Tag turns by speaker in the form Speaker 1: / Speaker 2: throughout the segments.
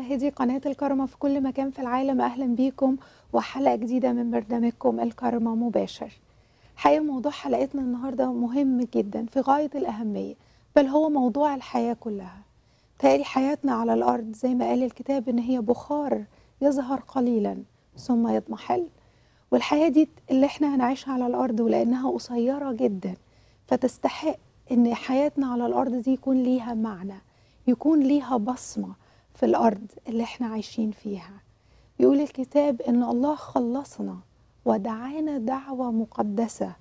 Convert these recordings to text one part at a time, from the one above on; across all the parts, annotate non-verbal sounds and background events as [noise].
Speaker 1: مشاهدي قناة الكرمة في كل مكان في العالم أهلا بيكم وحلقة جديدة من برنامجكم الكرمة مباشر حقيقة موضوع حلقتنا النهاردة مهم جدا في غاية الأهمية بل هو موضوع الحياة كلها تقري حياتنا على الأرض زي ما قال الكتاب إن هي بخار يظهر قليلا ثم يضمحل والحياة دي اللي احنا هنعيشها على الأرض ولأنها قصيرة جدا فتستحق إن حياتنا على الأرض دي يكون ليها معنى يكون ليها بصمة في الأرض اللي احنا عايشين فيها بيقول الكتاب إن الله خلصنا ودعانا دعوة مقدسة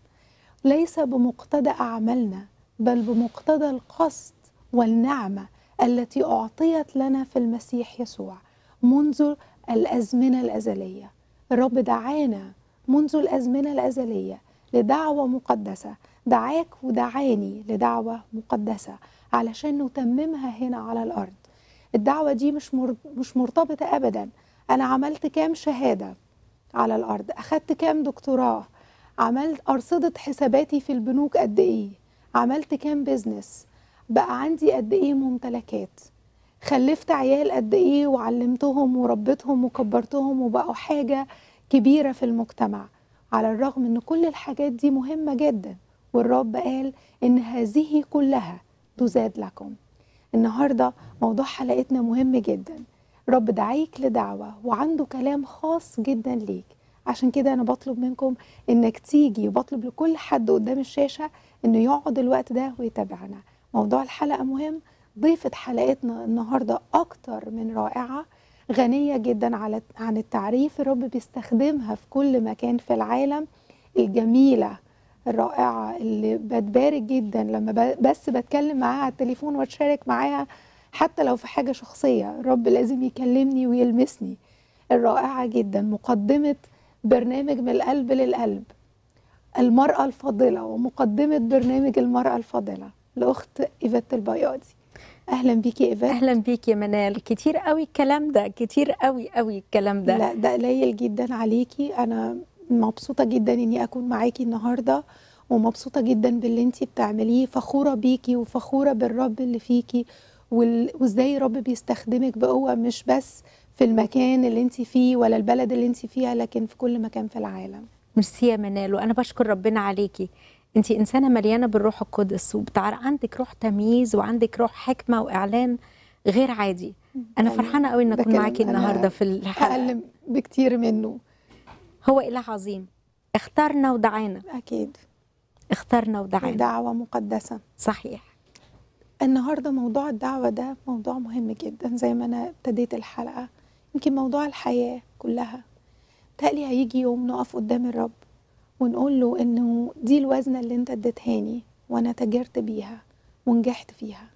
Speaker 1: ليس بمقتضى أعمالنا بل بمقتضى القصد والنعمة التي أعطيت لنا في المسيح يسوع منذ الأزمنة الأزلية الرب دعانا منذ الأزمنة الأزلية لدعوة مقدسة دعاك ودعاني لدعوة مقدسة علشان نتممها هنا على الأرض الدعوة دي مش مش مرتبطة أبدا أنا عملت كام شهادة على الأرض أخدت كام دكتوراه عملت أرصدة حساباتي في البنوك قد إيه عملت كام بيزنس بقى عندي قد إيه ممتلكات خلفت عيال قد إيه وعلمتهم وربيتهم وكبرتهم وبقوا حاجة كبيرة في المجتمع على الرغم أن كل الحاجات دي مهمة جدا والرب قال إن هذه كلها تزاد لكم النهارده موضوع حلقتنا مهم جدا رب دعيك لدعوه وعنده كلام خاص جدا ليك عشان كده انا بطلب منكم انك تيجي وبطلب لكل حد قدام الشاشه انه يقعد الوقت ده ويتابعنا موضوع الحلقه مهم ضيفه حلقتنا النهارده اكتر من رائعه غنيه جدا على عن التعريف الرب بيستخدمها في كل مكان في العالم الجميله الرائعه اللي بتبارك جدا لما بس بتكلم معاها على التليفون واتشارك معاها حتى لو في حاجه شخصيه الرب لازم يكلمني ويلمسني الرائعه جدا مقدمه برنامج من القلب للقلب المرأة الفاضلة ومقدمة برنامج المرأة الفاضلة لأخت إيفات البياضي أهلا بيكي إيفات أهلا بيكي يا منال كتير قوي الكلام ده كتير قوي قوي الكلام ده لا ده قليل جدا عليكي أنا مبسوطه جدا اني اكون معاكي النهارده ومبسوطه جدا باللي انت بتعمليه فخوره بيكي وفخوره بالرب اللي فيكي وازاي رب بيستخدمك بقوه مش بس في المكان اللي انت فيه ولا
Speaker 2: البلد اللي انت فيها لكن في كل مكان في العالم ميرسي يا منال وانا بشكر ربنا عليكي انت انسانه مليانه بالروح القدس وبتعر عندك روح تمييز وعندك روح حكمه واعلان غير عادي انا يعني فرحانه قوي ان اكون معاكي النهارده في الحلقه اقل بكتير منه هو إله عظيم اختارنا ودعانا أكيد اختارنا ودعانا دعوة مقدسة صحيح النهاردة موضوع الدعوة
Speaker 1: ده موضوع مهم جدا زي ما أنا ابتديت الحلقة يمكن موضوع الحياة كلها تقلي هيجي يوم نقف قدام الرب ونقول له إنه دي الوزنة اللي أنت اديتهاني وأنا تاجرت بيها ونجحت فيها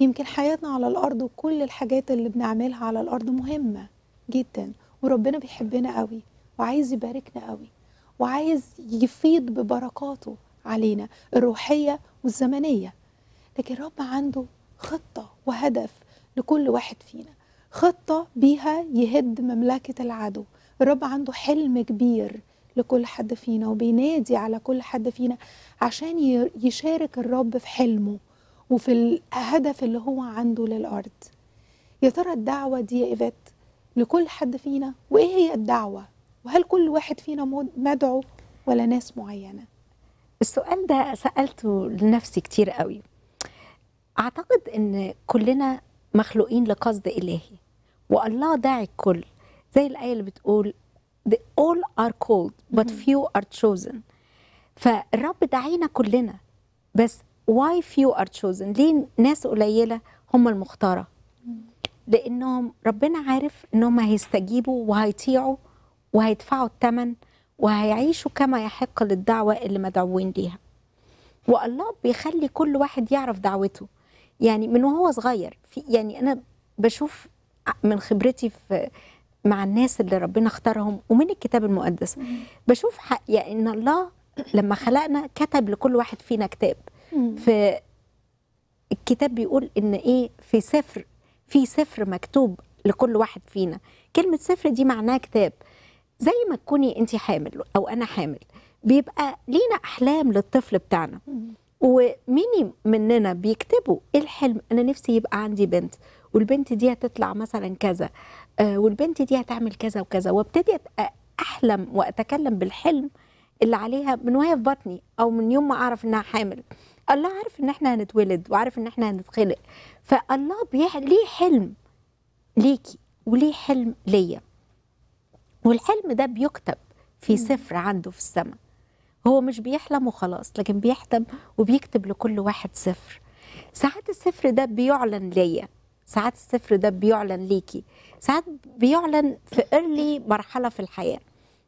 Speaker 1: يمكن حياتنا على الأرض وكل الحاجات اللي بنعملها على الأرض مهمة جدا وربنا بيحبنا قوي وعايز يباركنا قوي وعايز يفيض ببركاته علينا الروحيه والزمنيه لكن رب عنده خطه وهدف لكل واحد فينا خطه بيها يهد مملكه العدو الرب عنده حلم كبير لكل حد فينا وبينادي على كل حد فينا عشان يشارك الرب في حلمه وفي الهدف اللي هو عنده للارض يا ترى الدعوه دي يا ايفات لكل حد فينا وايه هي الدعوه وهل كل واحد فينا مدعو ولا ناس معينه
Speaker 2: السؤال ده سالته لنفسي كتير قوي اعتقد ان كلنا مخلوقين لقصد الهي والله داعي الكل زي الايه اللي بتقول the all are called but few are chosen فالرب دعينا كلنا بس why few are chosen ليه ناس قليلة هم المختارة لأنهم ربنا عارف انهم هيستجيبوا وهيطيعوا وهيدفعوا الثمن وهيعيشوا كما يحق للدعوة اللي مدعوين ليها والله بيخلي كل واحد يعرف دعوته يعني من وهو صغير في يعني أنا بشوف من خبرتي في مع الناس اللي ربنا اختارهم ومن الكتاب المقدس بشوف حق يعني ان الله لما خلقنا كتب لكل واحد فينا كتاب في الكتاب بيقول ان ايه في سفر في سفر مكتوب لكل واحد فينا كلمه سفر دي معناها كتاب زي ما تكوني انت حامل او انا حامل بيبقى لينا احلام للطفل بتاعنا ومين مننا بيكتبوا ايه الحلم انا نفسي يبقى عندي بنت والبنت دي هتطلع مثلا كذا آه، والبنت دي هتعمل كذا وكذا وابتدي احلم واتكلم بالحلم اللي عليها من وهي في بطني او من يوم ما اعرف انها حامل الله عارف ان احنا هنتولد وعارف ان احنا هنتخلق فالله ليه حلم ليكي وليه حلم ليا والحلم ده بيكتب في سفر عنده في السماء هو مش بيحلم وخلاص لكن بيحلم وبيكتب لكل واحد سفر ساعات السفر ده بيعلن ليا ساعات السفر ده بيعلن ليكي ساعات بيعلن في ايرلي مرحله في الحياه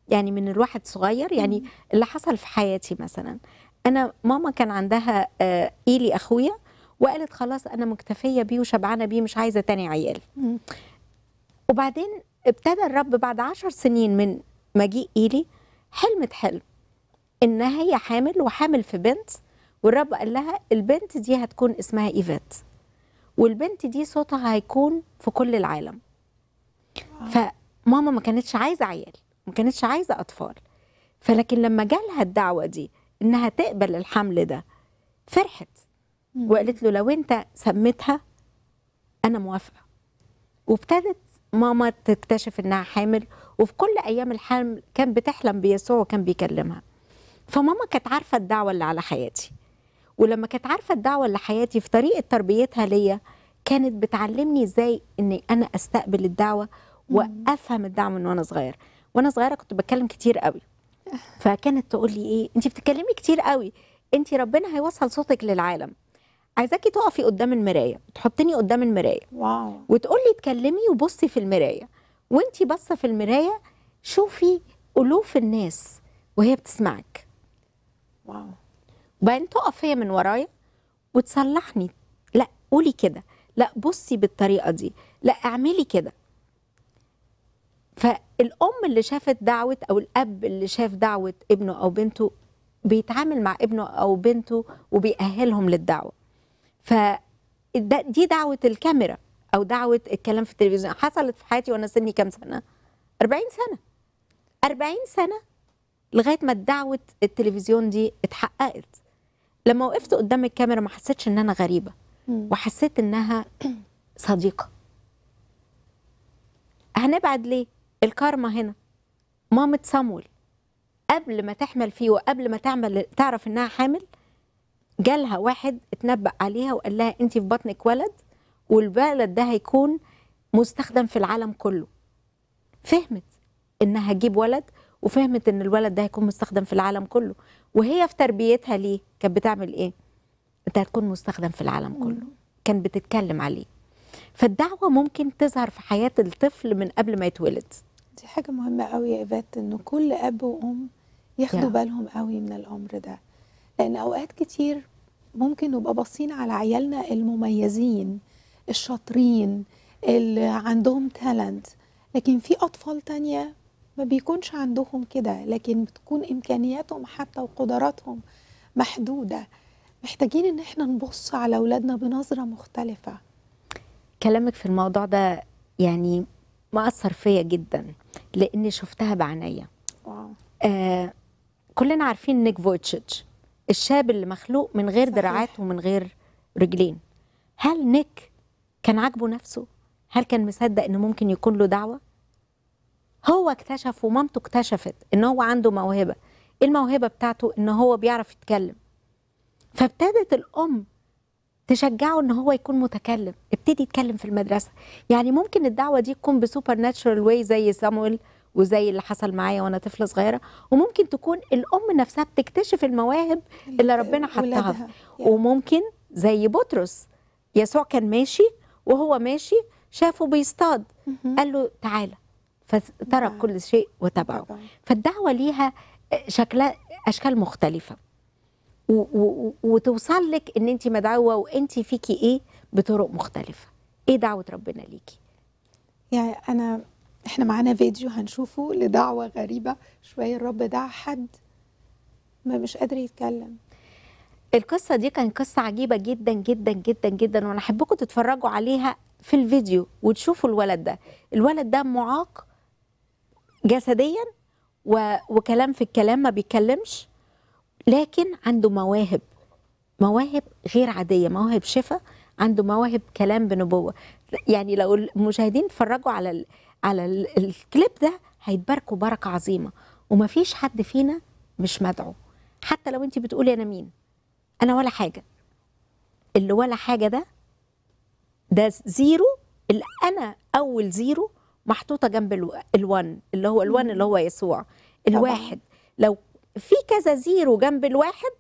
Speaker 2: يعني من الواحد صغير يعني اللي حصل في حياتي مثلا انا ماما كان عندها آه، ايلي اخويا وقالت خلاص انا مكتفيه بيه وشبعانه بيه مش عايزه تاني عيال وبعدين ابتدى الرب بعد عشر سنين من مجيء إيلي حلمت حلم إنها هي حامل وحامل في بنت والرب قال لها البنت دي هتكون اسمها إيفات والبنت دي صوتها هيكون في كل العالم آه. فماما ما كانتش عايزة عيال ما كانتش عايزة أطفال فلكن لما جالها الدعوة دي إنها تقبل الحمل ده فرحت وقالت له لو أنت سميتها أنا موافقة وابتدت ماما تكتشف انها حامل وفي كل ايام الحمل كان بتحلم بيسوع وكان بيكلمها فماما كانت عارفه الدعوه اللي على حياتي ولما كانت عارفه الدعوه اللي حياتي في طريقه تربيتها ليا كانت بتعلمني ازاي اني انا استقبل الدعوه وافهم الدعوه من وانا صغير وانا صغيره كنت بتكلم كتير قوي أه. فكانت تقول لي ايه انت بتتكلمي كتير قوي انت ربنا هيوصل صوتك للعالم عايزاكي تقفي قدام المرايه تحطني قدام المرايه واو وتقولي اتكلمي وبصي في المرايه وانت باصه في المرايه شوفي الوف الناس وهي بتسمعك واو وبعدين تقف هي من ورايا وتصلحني لا قولي كده لا بصي بالطريقه دي لا اعملي كده فالام اللي شافت دعوه او الاب اللي شاف دعوه ابنه او بنته بيتعامل مع ابنه او بنته وبيأهلهم للدعوه ف دي دعوه الكاميرا او دعوه الكلام في التلفزيون حصلت في حياتي وانا سني كام سنه 40 سنه 40 سنه لغايه ما دعوه التلفزيون دي اتحققت لما وقفت قدام الكاميرا ما حسيتش ان انا غريبه وحسيت انها صديقه هنبعد ليه الكارما هنا مامة صمول قبل ما تحمل فيه وقبل ما تعمل تعرف انها حامل جالها واحد اتنبأ عليها وقال لها انت في بطنك ولد والولد ده هيكون مستخدم في العالم كله فهمت انها هتجيب ولد وفهمت ان الولد ده هيكون مستخدم في العالم كله وهي في تربيتها ليه كانت بتعمل ايه انت هتكون مستخدم في العالم كله كان بتتكلم عليه فالدعوه ممكن تظهر في حياه الطفل من قبل ما يتولد دي حاجه مهمه
Speaker 1: قوي يا ايفات ان كل اب وام ياخدوا بالهم قوي من الامر ده لأن أوقات كتير ممكن نبقى باصين على عيالنا المميزين الشاطرين اللي عندهم تالنت لكن في أطفال تانية ما بيكونش عندهم كده لكن بتكون إمكانياتهم حتى وقدراتهم محدودة محتاجين إن احنا نبص على أولادنا بنظرة مختلفة
Speaker 2: كلامك في الموضوع ده يعني مأثر فيا جدا لأني شفتها بعينيا آه كلنا عارفين نيك فويتشيتش الشاب اللي مخلوق من غير دراعات ومن غير رجلين هل نيك كان عاجبه نفسه هل كان مصدق ان ممكن يكون له دعوه هو اكتشف ومامته اكتشفت ان هو عنده موهبه إيه الموهبه بتاعته ان هو بيعرف يتكلم فابتدت الام تشجعه ان هو يكون متكلم ابتدي يتكلم في المدرسه يعني ممكن الدعوه دي تكون بسوبر ناتشرال واي زي سامويل وزي اللي حصل معايا وانا طفله صغيره وممكن تكون الام نفسها بتكتشف المواهب اللي ربنا حطها يعني. وممكن زي بطرس يسوع كان ماشي وهو ماشي شافه بيصطاد قال له تعالى فترك نعم. كل شيء وتبعه فالدعوه ليها شكلها اشكال مختلفه وتوصل لك ان انت مدعوه وانت فيكي ايه بطرق مختلفه ايه دعوه ربنا ليكي يعني انا احنا معانا
Speaker 1: فيديو هنشوفه
Speaker 2: لدعوة غريبة شوية الرب دعا حد ما مش قادر يتكلم القصة دي كانت قصة عجيبة جدا جدا جدا جدا وانا احبكم تتفرجوا عليها في الفيديو وتشوفوا الولد ده الولد ده معاق جسديا و... وكلام في الكلام ما بيتكلمش لكن عنده مواهب مواهب غير عادية مواهب شفاء عنده مواهب كلام بنبوة يعني لو المشاهدين اتفرجوا على على الكليب ده هيتباركوا بركه عظيمه ومفيش حد فينا مش مدعو حتى لو انت بتقولي انا مين انا ولا حاجه اللي ولا حاجه ده ده زيرو اللي انا اول زيرو محطوطه جنب الوان اللي هو الوان اللي هو يسوع الواحد لو في كذا زيرو جنب الواحد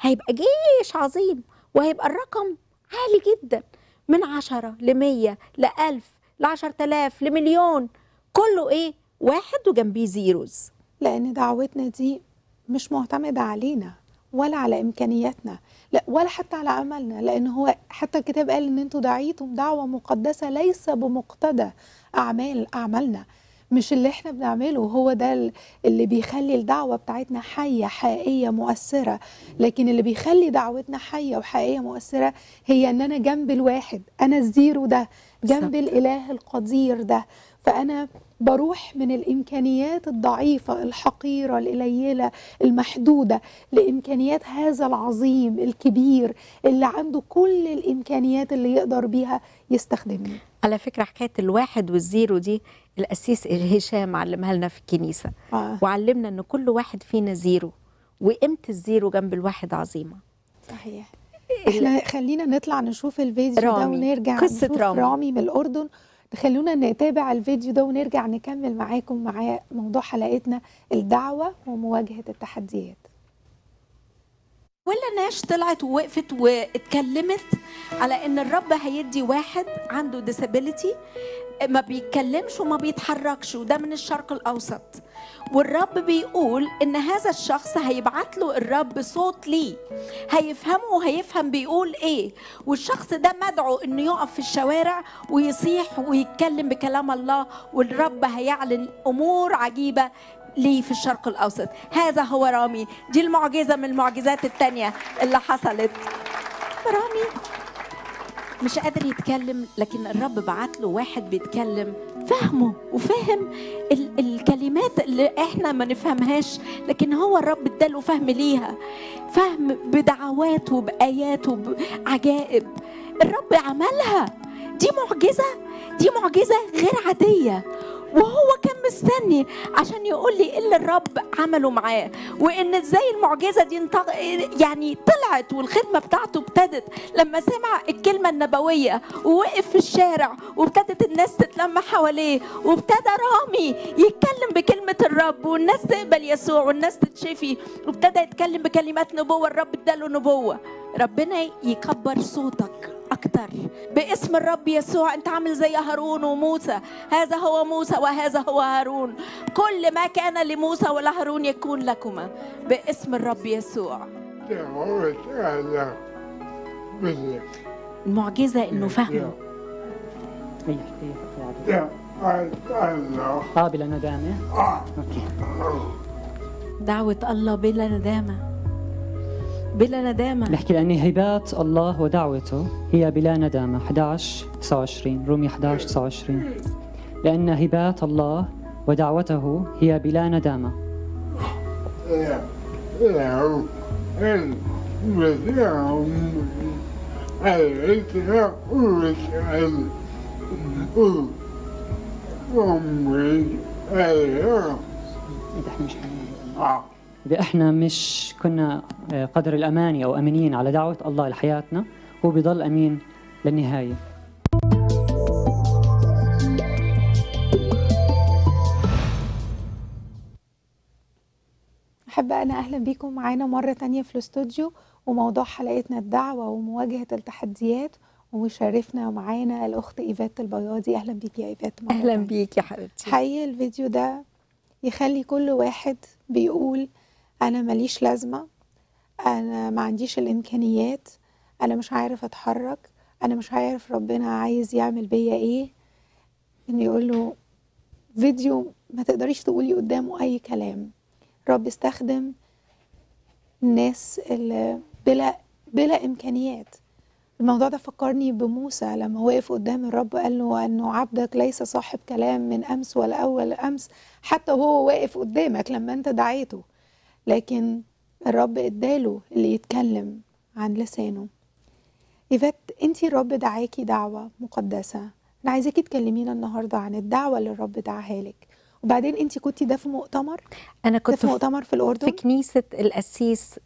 Speaker 2: هيبقى جيش عظيم وهيبقى الرقم عالي جدا من عشرة لمية لألف ل 10000 لمليون كله ايه واحد وجنبيه زيروز لان دعوتنا دي مش معتمده علينا ولا على
Speaker 1: امكانياتنا لا ولا حتى على عملنا لان هو حتى الكتاب قال ان انتوا دعيتم دعوه مقدسه ليس بمقتضى اعمال اعمالنا مش اللي احنا بنعمله هو ده اللي بيخلي الدعوه بتاعتنا حيه حقيقيه مؤثره لكن اللي بيخلي دعوتنا حيه وحقيقيه مؤثره هي ان انا جنب الواحد انا الزيرو ده جنب الاله القدير ده فانا بروح من الامكانيات الضعيفه الحقيره القليله المحدوده لامكانيات هذا العظيم الكبير اللي عنده كل الامكانيات اللي يقدر بيها
Speaker 2: يستخدمني على فكره حكايه الواحد والزيرو دي الأسيس هشام علمها لنا في الكنيسه آه. وعلمنا ان كل واحد فينا زيرو وقيمه الزيرو جنب الواحد عظيمه
Speaker 1: صحيح احنا إيه؟ خلينا نطلع نشوف الفيديو رامي. ده ونرجع قصة نشوف رامي. رامي من الأردن خلونا نتابع الفيديو ده ونرجع نكمل معاكم مع موضوع حلقتنا الدعوة ومواجهة التحديات
Speaker 2: ولا ناش طلعت ووقفت واتكلمت على ان الرب هيدي واحد عنده ديسابيليتي ما بيتكلمش وما بيتحركش وده من الشرق الاوسط والرب بيقول ان هذا الشخص هيبعت له الرب صوت ليه هيفهمه وهيفهم بيقول ايه والشخص ده مدعو انه يقف في الشوارع ويصيح ويتكلم بكلام الله والرب هيعلن امور عجيبه لي في الشرق الأوسط هذا هو رامي دي المعجزة من المعجزات الثانية اللي حصلت رامي مش قادر يتكلم لكن الرب بعت له واحد بيتكلم فاهمه وفاهم ال- الكلمات اللي احنا ما نفهمهاش لكن هو الرب اداله فهم ليها فهم بدعوات وبآيات وبعجائب الرب عملها دي معجزة دي معجزة غير عادية وهو كان مستني عشان يقول لي ايه اللي الرب عمله معاه وان ازاي المعجزه دي يعني طلعت والخدمه بتاعته ابتدت لما سمع الكلمه النبويه ووقف في الشارع وابتدت الناس تتلم حواليه وابتدى رامي يتكلم بكلمه الرب والناس تقبل يسوع والناس تتشفي وابتدى يتكلم بكلمات نبوه الرب اداله نبوه ربنا يكبر صوتك أكتر باسم الرب يسوع أنت عامل زي هارون وموسى هذا هو موسى وهذا هو هارون كل ما كان لموسى ولهارون يكون لكما باسم الرب يسوع المعجزة إنه فهمه
Speaker 3: اه بلا ندامة
Speaker 2: اوكي دعوة الله بلا ندامة بلا ندامة
Speaker 3: نحكي لأن هبات الله ودعوته هي بلا ندامة 11 29 رومي 11 29 لأن هبات الله ودعوته هي بلا ندامة Oh. اذا احنا مش كنا آه، قدر الامانه او امنين على دعوه الله لحياتنا هو بيضل امين للنهايه
Speaker 1: أحب أنا أهلا بيكم معانا مرة تانية في الاستوديو وموضوع حلقتنا الدعوة ومواجهة التحديات ومشرفنا معانا الأخت إيفات البياضي أهلا بيك يا إيفات أهلا
Speaker 2: بيك يا حبيبتي
Speaker 1: حقيقة الفيديو ده يخلي كل واحد بيقول انا ماليش لازمه انا ما عنديش الامكانيات انا مش عارف اتحرك انا مش عارف ربنا عايز يعمل بيا ايه انه يقول له فيديو ما تقدريش تقولي قدامه اي كلام رب استخدم الناس اللي بلا بلا امكانيات الموضوع ده فكرني بموسى لما وقف قدام الرب قال له انه عبدك ليس صاحب كلام من امس ولا اول امس حتى هو واقف قدامك لما انت دعيته لكن الرب اداله اللي يتكلم عن لسانه إيفت انت الرب دعاكي دعوة مقدسة أنا عايزاكي تكلمينا النهاردة عن الدعوة اللي الرب دعاها لك وبعدين انت كنت ده
Speaker 2: في مؤتمر أنا كنت في مؤتمر في الأردن في كنيسة القسيس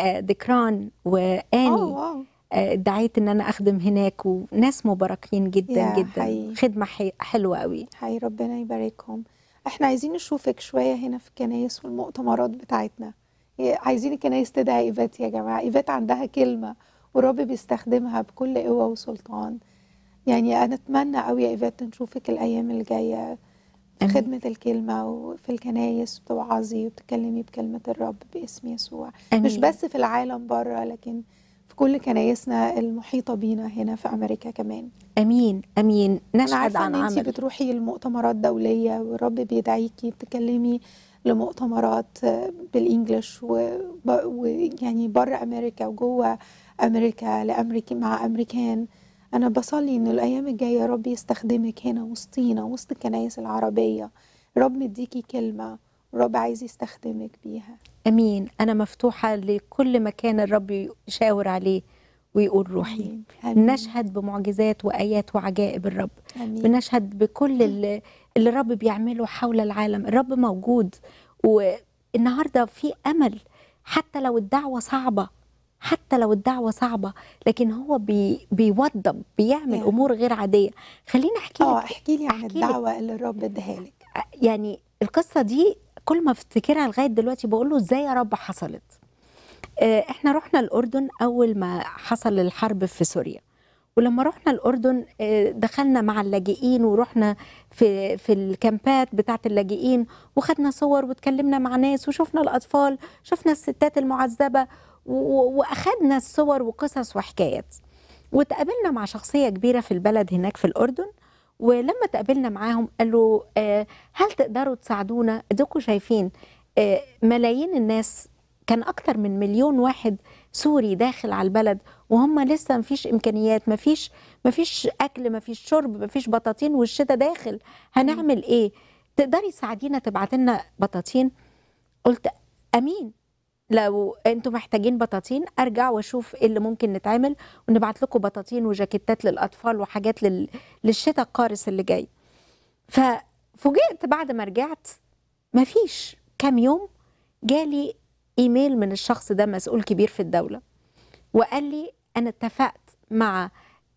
Speaker 2: ذكران آه، آه، وآني آه، دعيت ان انا اخدم هناك وناس مباركين جدا جدا حي. خدمه حلوه قوي حي ربنا يباركهم احنا عايزين
Speaker 1: نشوفك شويه هنا في الكنايس والمؤتمرات بتاعتنا عايزين الكنايس تدعي ايفات يا جماعه ايفات عندها كلمه ورب بيستخدمها بكل قوه وسلطان يعني انا اتمنى قوي يا ايفات نشوفك الايام الجايه في خدمة الكلمة وفي الكنايس بتوعظي وبتتكلمي بكلمة الرب باسم يسوع أمين. مش بس في العالم بره لكن في كل كنايسنا المحيطه بينا هنا في امريكا كمان امين امين نشهد عن عمل انت بتروحي لمؤتمرات دوليه والرب بيدعيكي بتكلمي لمؤتمرات بالانجلش ويعني بره امريكا وجوه امريكا لامريكا مع امريكان انا بصلي ان الايام الجايه رب يستخدمك هنا وسطينا وسط الكنايس العربيه رب مديكي كلمه رب عايز يستخدمك بيها
Speaker 2: امين انا مفتوحه لكل مكان الرب يشاور عليه ويقول روحي أمين. نشهد بمعجزات وايات وعجائب الرب أمين. بنشهد بكل اللي, اللي الرب بيعمله حول العالم الرب موجود والنهارده في امل حتى لو الدعوه صعبه حتى لو الدعوة صعبة لكن هو بي بيوضب بيعمل يعني. أمور غير عادية خليني أحكي آه، لك أحكي لي عن الدعوة
Speaker 1: اللي الرب اداها لك
Speaker 2: يعني القصة دي كل ما افتكرها لغايه دلوقتي بقول له ازاي يا رب حصلت آه، احنا رحنا الاردن اول ما حصل الحرب في سوريا ولما رحنا الاردن آه، دخلنا مع اللاجئين ورحنا في في الكامبات بتاعه اللاجئين وخدنا صور واتكلمنا مع ناس وشفنا الاطفال شفنا الستات المعذبه واخدنا الصور وقصص وحكايات واتقابلنا مع شخصيه كبيره في البلد هناك في الاردن ولما تقابلنا معاهم قالوا آه، هل تقدروا تساعدونا ادوكم شايفين آه، ملايين الناس كان أكتر من مليون واحد سوري داخل على البلد وهم لسه مفيش إمكانيات مفيش مفيش أكل مفيش شرب مفيش بطاطين والشتاء داخل هنعمل إيه؟ تقدري تساعدينا تبعتي لنا بطاطين؟ قلت أمين لو انتم محتاجين بطاطين ارجع واشوف ايه اللي ممكن نتعمل ونبعت لكم بطاطين وجاكيتات للاطفال وحاجات لل... للشتاء القارس اللي جاي ففوجئت بعد ما رجعت مفيش كام يوم جالي ايميل من الشخص ده مسؤول كبير في الدوله وقال لي انا اتفقت مع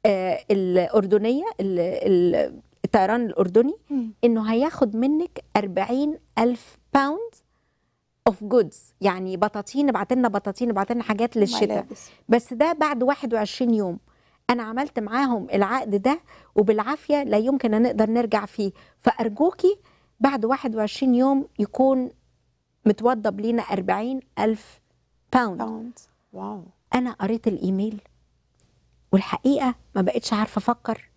Speaker 2: آه، الاردنيه الطيران الاردني انه هياخد منك 40 الف باوند اوف جودز يعني بطاطين ابعت لنا بطاطين ابعت لنا حاجات للشتاء بس ده بعد 21 يوم انا عملت معاهم العقد ده وبالعافيه لا يمكن ان نقدر نرجع فيه فارجوكي بعد 21 يوم يكون متوضب لينا 40 ألف باوند باوند واو أنا قريت الإيميل والحقيقة ما بقتش عارفة أفكر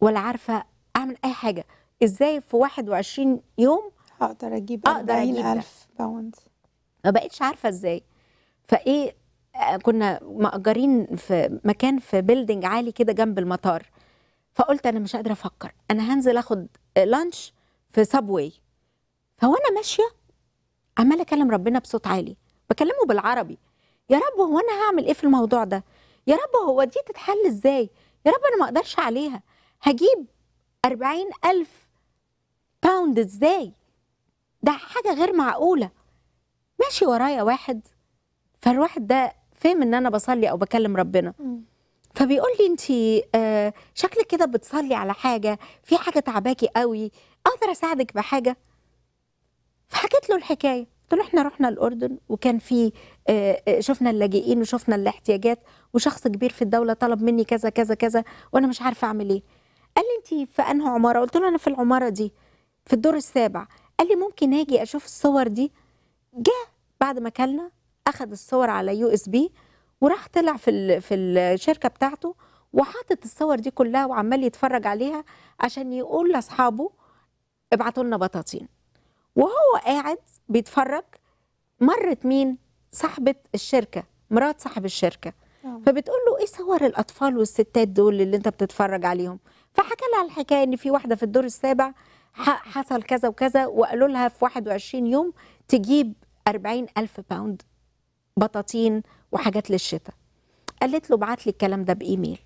Speaker 2: ولا عارفة أعمل أي حاجة إزاي في 21 يوم هقدر اجيب اقدر اجيب ألف باوند ما بقتش عارفه ازاي فايه كنا مأجرين في مكان في بيلدينج عالي كده جنب المطار فقلت انا مش قادره افكر انا هنزل اخد لانش في سبوي فوانا ماشيه عماله اكلم ربنا بصوت عالي بكلمه بالعربي يا رب هو انا هعمل ايه في الموضوع ده يا رب هو دي تتحل ازاي يا رب انا ما اقدرش عليها هجيب أربعين ألف باوند ازاي ده حاجة غير معقولة ماشي ورايا واحد فالواحد ده فاهم ان انا بصلي او بكلم ربنا فبيقول لي انت آه، شكلك كده بتصلي على حاجه في حاجه تعباكي قوي اقدر اساعدك بحاجه فحكيت له الحكايه قلت له احنا رحنا الاردن وكان في آه، آه، شفنا اللاجئين وشفنا الاحتياجات وشخص كبير في الدوله طلب مني كذا كذا كذا وانا مش عارفه اعمل ايه قال لي انت في انهي عماره قلت له انا في العماره دي في الدور السابع قال لي ممكن اجي اشوف الصور دي جه بعد ما اكلنا اخذ الصور على يو اس بي وراح طلع في في الشركه بتاعته وحاطط الصور دي كلها وعمال يتفرج عليها عشان يقول لاصحابه ابعتوا لنا بطاطين وهو قاعد بيتفرج مرت مين صاحبه الشركه مرات صاحب الشركه آه. فبتقول له ايه صور الاطفال والستات دول اللي انت بتتفرج عليهم فحكى لها الحكايه ان في واحده في الدور السابع حصل كذا وكذا وقالوا لها في 21 يوم تجيب 40 ألف باوند بطاطين وحاجات للشتاء قالت له بعت لي الكلام ده بإيميل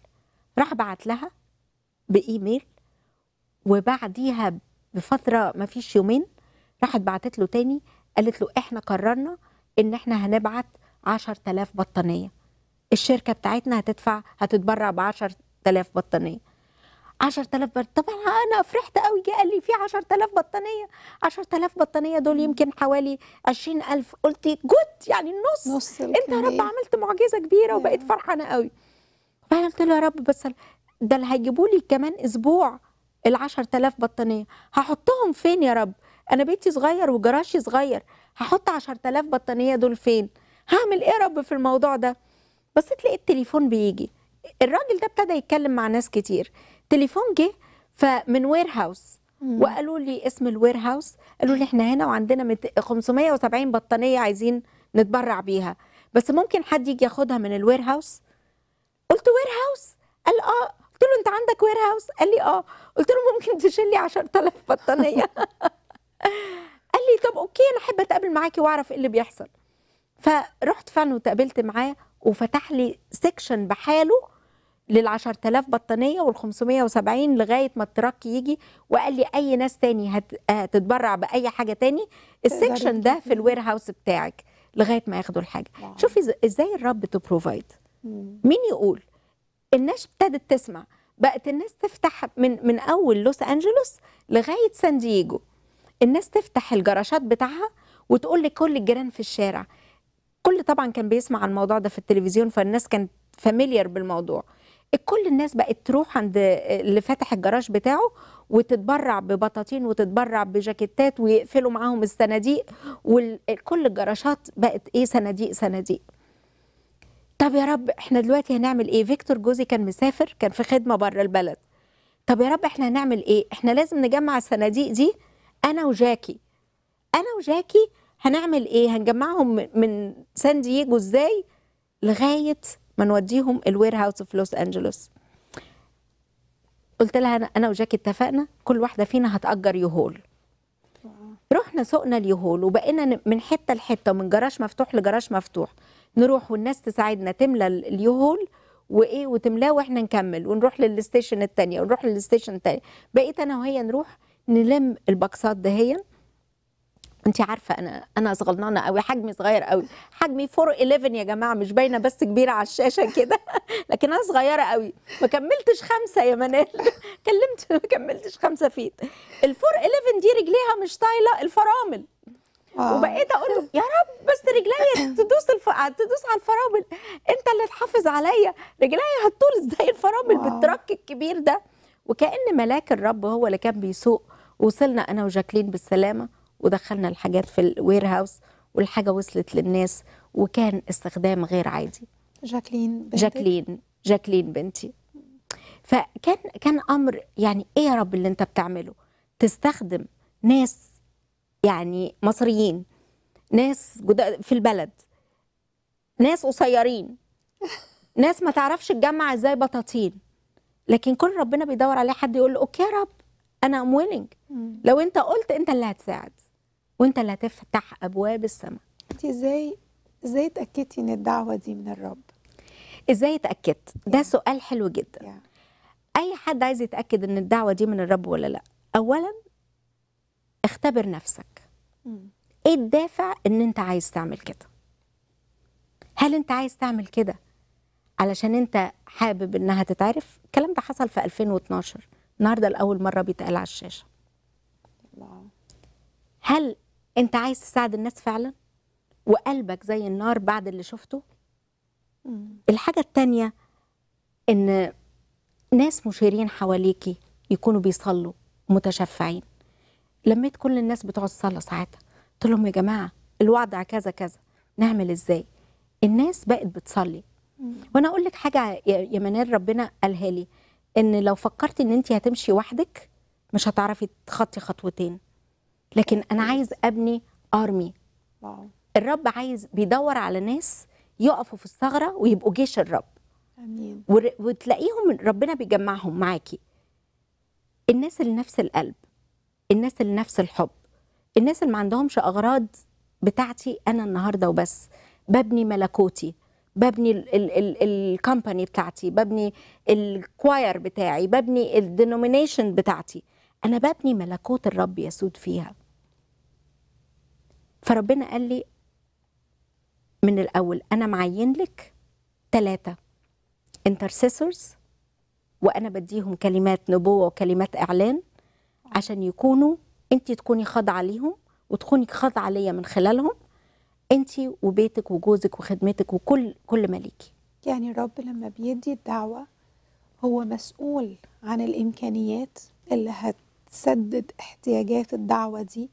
Speaker 2: راح بعت لها بإيميل وبعديها بفترة ما فيش يومين راحت بعتت له تاني قالت له احنا قررنا ان احنا هنبعت 10000 بطانية الشركة بتاعتنا هتدفع هتتبرع ب 10000 بطانية 10000 بر... طبعا انا فرحت قوي قال لي في 10000 بطانيه 10000 بطانيه دول يمكن حوالي 20000 قلت جود يعني النص نص انت يا رب عملت معجزه كبيره وبقيت فرحانه قوي فانا قلت له يا رب بس ده اللي هيجيبوا لي كمان اسبوع ال 10000 بطانيه هحطهم فين يا رب انا بيتي صغير وجراشي صغير هحط 10000 بطانيه دول فين هعمل ايه يا رب في الموضوع ده بصيت لقيت التليفون بيجي الراجل ده ابتدى يتكلم مع ناس كتير تليفون جه فمن وير هاوس وقالوا لي اسم الوير هاوس قالوا لي احنا هنا وعندنا 570 بطانيه عايزين نتبرع بيها بس ممكن حد يجي ياخدها من الوير هاوس قلت وير هاوس قال اه قلت له انت عندك وير هاوس قال لي اه قلت له ممكن تشيل لي 10000 بطانيه [laughs] قال لي طب اوكي انا احب اتقابل معاكي واعرف ايه اللي بيحصل فرحت فعلا وتقابلت معاه وفتح لي سيكشن بحاله لل 10000 بطانيه وال 570 لغايه ما التراك يجي وقال لي اي ناس تاني آه، هتتبرع باي حاجه تاني السكشن ده في الوير هاوس بتاعك لغايه ما ياخدوا الحاجه واو. شوفي ازاي الرب تو بروفايد مين يقول الناس ابتدت تسمع بقت الناس تفتح من من اول لوس انجلوس لغايه سان دييجو الناس تفتح الجراشات بتاعها وتقول لكل الجيران في الشارع كل طبعا كان بيسمع عن الموضوع ده في التلفزيون فالناس كانت فاميليار بالموضوع كل الناس بقت تروح عند اللي فاتح الجراج بتاعه وتتبرع ببطاطين وتتبرع بجاكيتات ويقفلوا معاهم الصناديق وكل الجراشات بقت ايه صناديق صناديق طب يا رب احنا دلوقتي هنعمل ايه فيكتور جوزي كان مسافر كان في خدمه بره البلد طب يا رب احنا هنعمل ايه احنا لازم نجمع الصناديق دي انا وجاكي انا وجاكي هنعمل ايه هنجمعهم من سان دييجو ازاي لغايه ما نوديهم الوير هاوس في لوس انجلوس قلت لها انا وجاكي اتفقنا كل واحده فينا هتاجر يهول رحنا سوقنا اليهول وبقينا من حته لحته ومن جراج مفتوح لجراج مفتوح نروح والناس تساعدنا تملى اليهول وايه وتملاه واحنا نكمل ونروح للستيشن الثانيه ونروح للستيشن الثانيه بقيت انا وهي نروح نلم الباكسات دهيا انت عارفه انا انا صغننه قوي حجمي صغير قوي حجمي 411 يا جماعه مش باينه بس كبيره على الشاشه [laughs] كده لكن انا صغيره قوي ما كملتش خمسه يا منال [laughs] كلمت ما كملتش خمسه فيت ال 411 دي رجليها مش طايله الفرامل آه. وبقيت اقول يا رب بس رجليا تدوس الف... تدوس على الفرامل انت اللي تحافظ عليا رجليا هتطول زي الفرامل آه. بالترك الكبير ده وكان ملاك الرب هو اللي كان بيسوق وصلنا انا وجاكلين بالسلامه ودخلنا الحاجات في الوير هاوس والحاجه وصلت للناس وكان استخدام غير عادي
Speaker 1: جاكلين بنتي جاكلين
Speaker 2: جاكلين بنتي فكان كان امر يعني ايه يا رب اللي انت بتعمله تستخدم ناس يعني مصريين ناس في البلد ناس قصيرين ناس ما تعرفش تجمع ازاي بطاطين لكن كل ربنا بيدور عليه حد يقول له اوكي يا رب انا ام لو انت قلت انت اللي هتساعد وانت اللي هتفتح ابواب السماء انت ازاي ازاي اتاكدتي ان الدعوه دي من الرب ازاي اتاكدت ده yeah. سؤال حلو جدا yeah. اي حد عايز يتاكد ان الدعوه دي من الرب ولا لا اولا اختبر نفسك mm. ايه الدافع ان انت عايز تعمل كده هل انت عايز تعمل كده علشان انت حابب انها تتعرف الكلام ده حصل في 2012 النهارده لاول مره بيتقال على الشاشه هل انت عايز تساعد الناس فعلا وقلبك زي النار بعد اللي شفته مم. الحاجة التانية ان ناس مشيرين حواليكي يكونوا بيصلوا متشفعين لميت كل الناس بتوع الصلاة ساعتها قلت لهم يا جماعة الوضع كذا كذا نعمل ازاي الناس بقت بتصلي مم. وانا اقول لك حاجة يا منال ربنا قالها لي ان لو فكرت ان انت هتمشي وحدك مش هتعرفي تخطي خطوتين لكن انا عايز ابني ارمي واو. الرب عايز بيدور على ناس يقفوا في الثغره ويبقوا جيش الرب امين وتلاقيهم ربنا بيجمعهم معاكي الناس اللي نفس القلب الناس اللي نفس الحب الناس اللي ما عندهمش اغراض بتاعتي انا النهارده وبس ببني ملكوتي ببني الكومباني بتاعتي ببني الكواير بتاعي ببني الدينومينيشن بتاعتي انا ببني ملكوت الرب يسود فيها فربنا قال لي من الأول أنا معين لك ثلاثة انترسيسورز وأنا بديهم كلمات نبوة وكلمات إعلان عشان يكونوا أنت تكوني خاضعة ليهم وتكوني خاضعة ليا من خلالهم أنت وبيتك وجوزك وخدمتك وكل كل ما ليكي يعني الرب لما بيدي الدعوة هو مسؤول عن
Speaker 1: الإمكانيات اللي هتسدد احتياجات الدعوة دي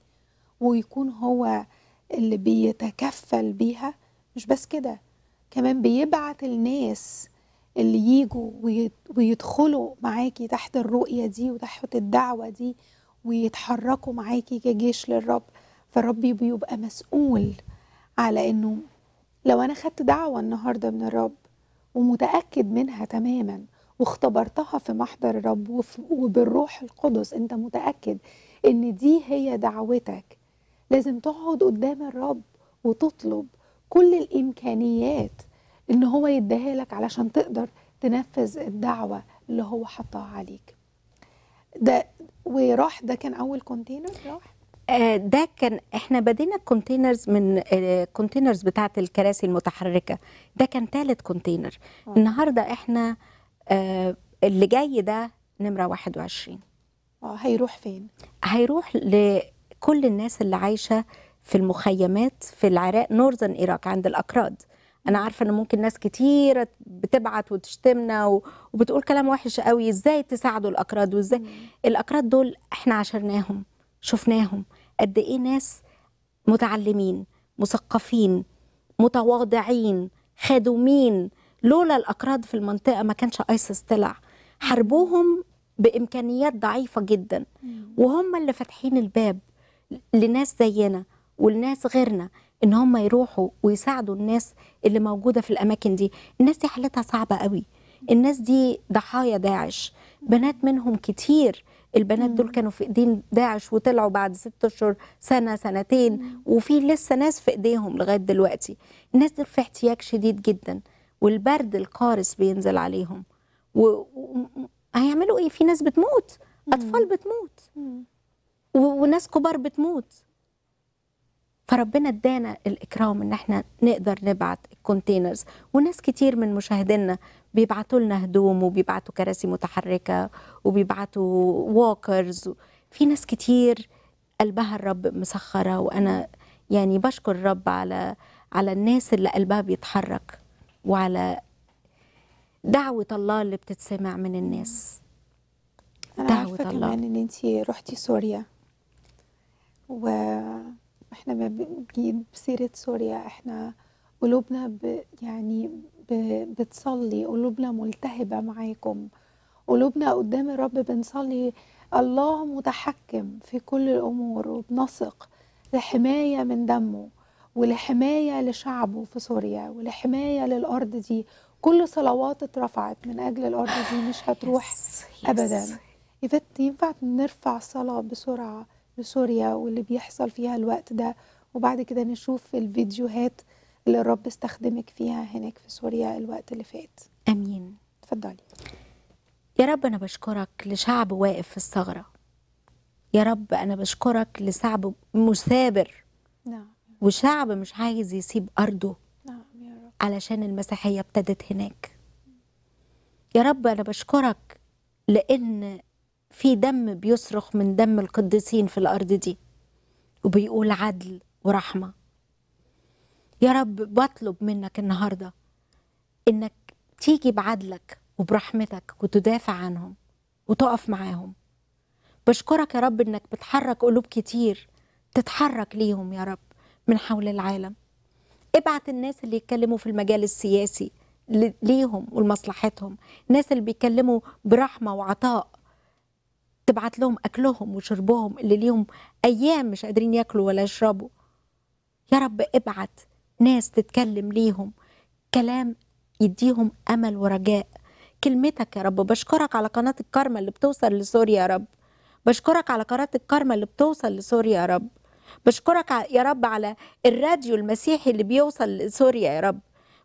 Speaker 1: ويكون هو اللي بيتكفل بيها مش بس كده كمان بيبعت الناس اللي يجوا ويدخلوا معاكي تحت الرؤية دي وتحت الدعوة دي ويتحركوا معاكي كجيش للرب فالرب بيبقى مسؤول على انه لو انا خدت دعوة النهاردة من الرب ومتأكد منها تماما واختبرتها في محضر الرب وبالروح القدس انت متأكد ان دي هي دعوتك لازم تقعد قدام الرب وتطلب كل الامكانيات ان هو يديها لك علشان تقدر تنفذ الدعوه اللي هو حطها عليك ده وراح ده كان اول كونتينر راح
Speaker 2: آه، ده كان احنا بدينا الكونتينرز من الكونتينرز آه، بتاعه الكراسي المتحركه ده كان ثالث كونتينر آه. النهارده احنا اللي جاي ده نمره 21
Speaker 1: اه هيروح فين
Speaker 2: هيروح ل كل الناس اللي عايشه في المخيمات في العراق نورثن ايراك عند الاكراد انا عارفه ان ممكن ناس كتيره بتبعت وتشتمنا وبتقول كلام وحش قوي ازاي تساعدوا الاكراد وازاي الاكراد دول احنا عشرناهم شفناهم قد ايه ناس متعلمين مثقفين متواضعين خادمين لولا الاكراد في المنطقه ما كانش ايسس طلع حاربوهم بامكانيات ضعيفه جدا وهم اللي فاتحين الباب لناس زينا ولناس غيرنا ان هم يروحوا ويساعدوا الناس اللي موجوده في الاماكن دي الناس دي حالتها صعبه قوي الناس دي ضحايا داعش بنات منهم كتير البنات دول كانوا في ايدين داعش وطلعوا بعد ست اشهر سنه سنتين وفي لسه ناس في ايديهم لغايه دلوقتي الناس دي في احتياج شديد جدا والبرد القارس بينزل عليهم وهيعملوا و... ايه في ناس بتموت اطفال بتموت وناس كبار بتموت فربنا ادانا الاكرام ان احنا نقدر نبعت الكونتينرز وناس كتير من مشاهدينا بيبعتوا لنا هدوم وبيبعتوا كراسي متحركه وبيبعتوا ووكرز في ناس كتير قلبها الرب مسخره وانا يعني بشكر الرب على على الناس اللي قلبها بيتحرك وعلى دعوة الله اللي بتتسمع من الناس
Speaker 1: أنا دعوة عارفة الله كمان
Speaker 2: إن أنت رحتي سوريا واحنا
Speaker 1: ما بنجيب سيرة سوريا احنا قلوبنا ب يعني ب بتصلي قلوبنا ملتهبة معاكم قلوبنا قدام الرب بنصلي الله متحكم في كل الأمور وبنثق لحماية من دمه ولحماية لشعبه في سوريا ولحماية للأرض دي كل صلوات اترفعت من أجل الأرض دي مش هتروح [sighs] أبدا يفت ينفع نرفع صلاة بسرعة لسوريا واللي بيحصل فيها الوقت ده وبعد كده نشوف الفيديوهات اللي الرب استخدمك فيها هناك في سوريا الوقت اللي فات
Speaker 2: امين اتفضلي يا رب انا بشكرك لشعب واقف في الثغره يا رب انا بشكرك لشعب مثابر نعم وشعب مش عايز يسيب ارضه نعم يا رب علشان المسيحيه ابتدت هناك يا رب انا بشكرك لان في دم بيصرخ من دم القديسين في الأرض دي وبيقول عدل ورحمة يا رب بطلب منك النهاردة إنك تيجي بعدلك وبرحمتك وتدافع عنهم وتقف معاهم بشكرك يا رب إنك بتحرك قلوب كتير تتحرك ليهم يا رب من حول العالم ابعت الناس اللي يتكلموا في المجال السياسي ليهم ولمصلحتهم الناس اللي بيتكلموا برحمة وعطاء تبعت لهم أكلهم وشربهم اللي ليهم أيام مش قادرين ياكلوا ولا يشربوا يا رب ابعت ناس تتكلم ليهم كلام يديهم أمل ورجاء كلمتك يا رب بشكرك على قناة الكارما اللي بتوصل لسوريا يا رب بشكرك على قناة الكارما اللي بتوصل لسوريا يا رب بشكرك يا رب على الراديو المسيحي اللي بيوصل لسوريا يا رب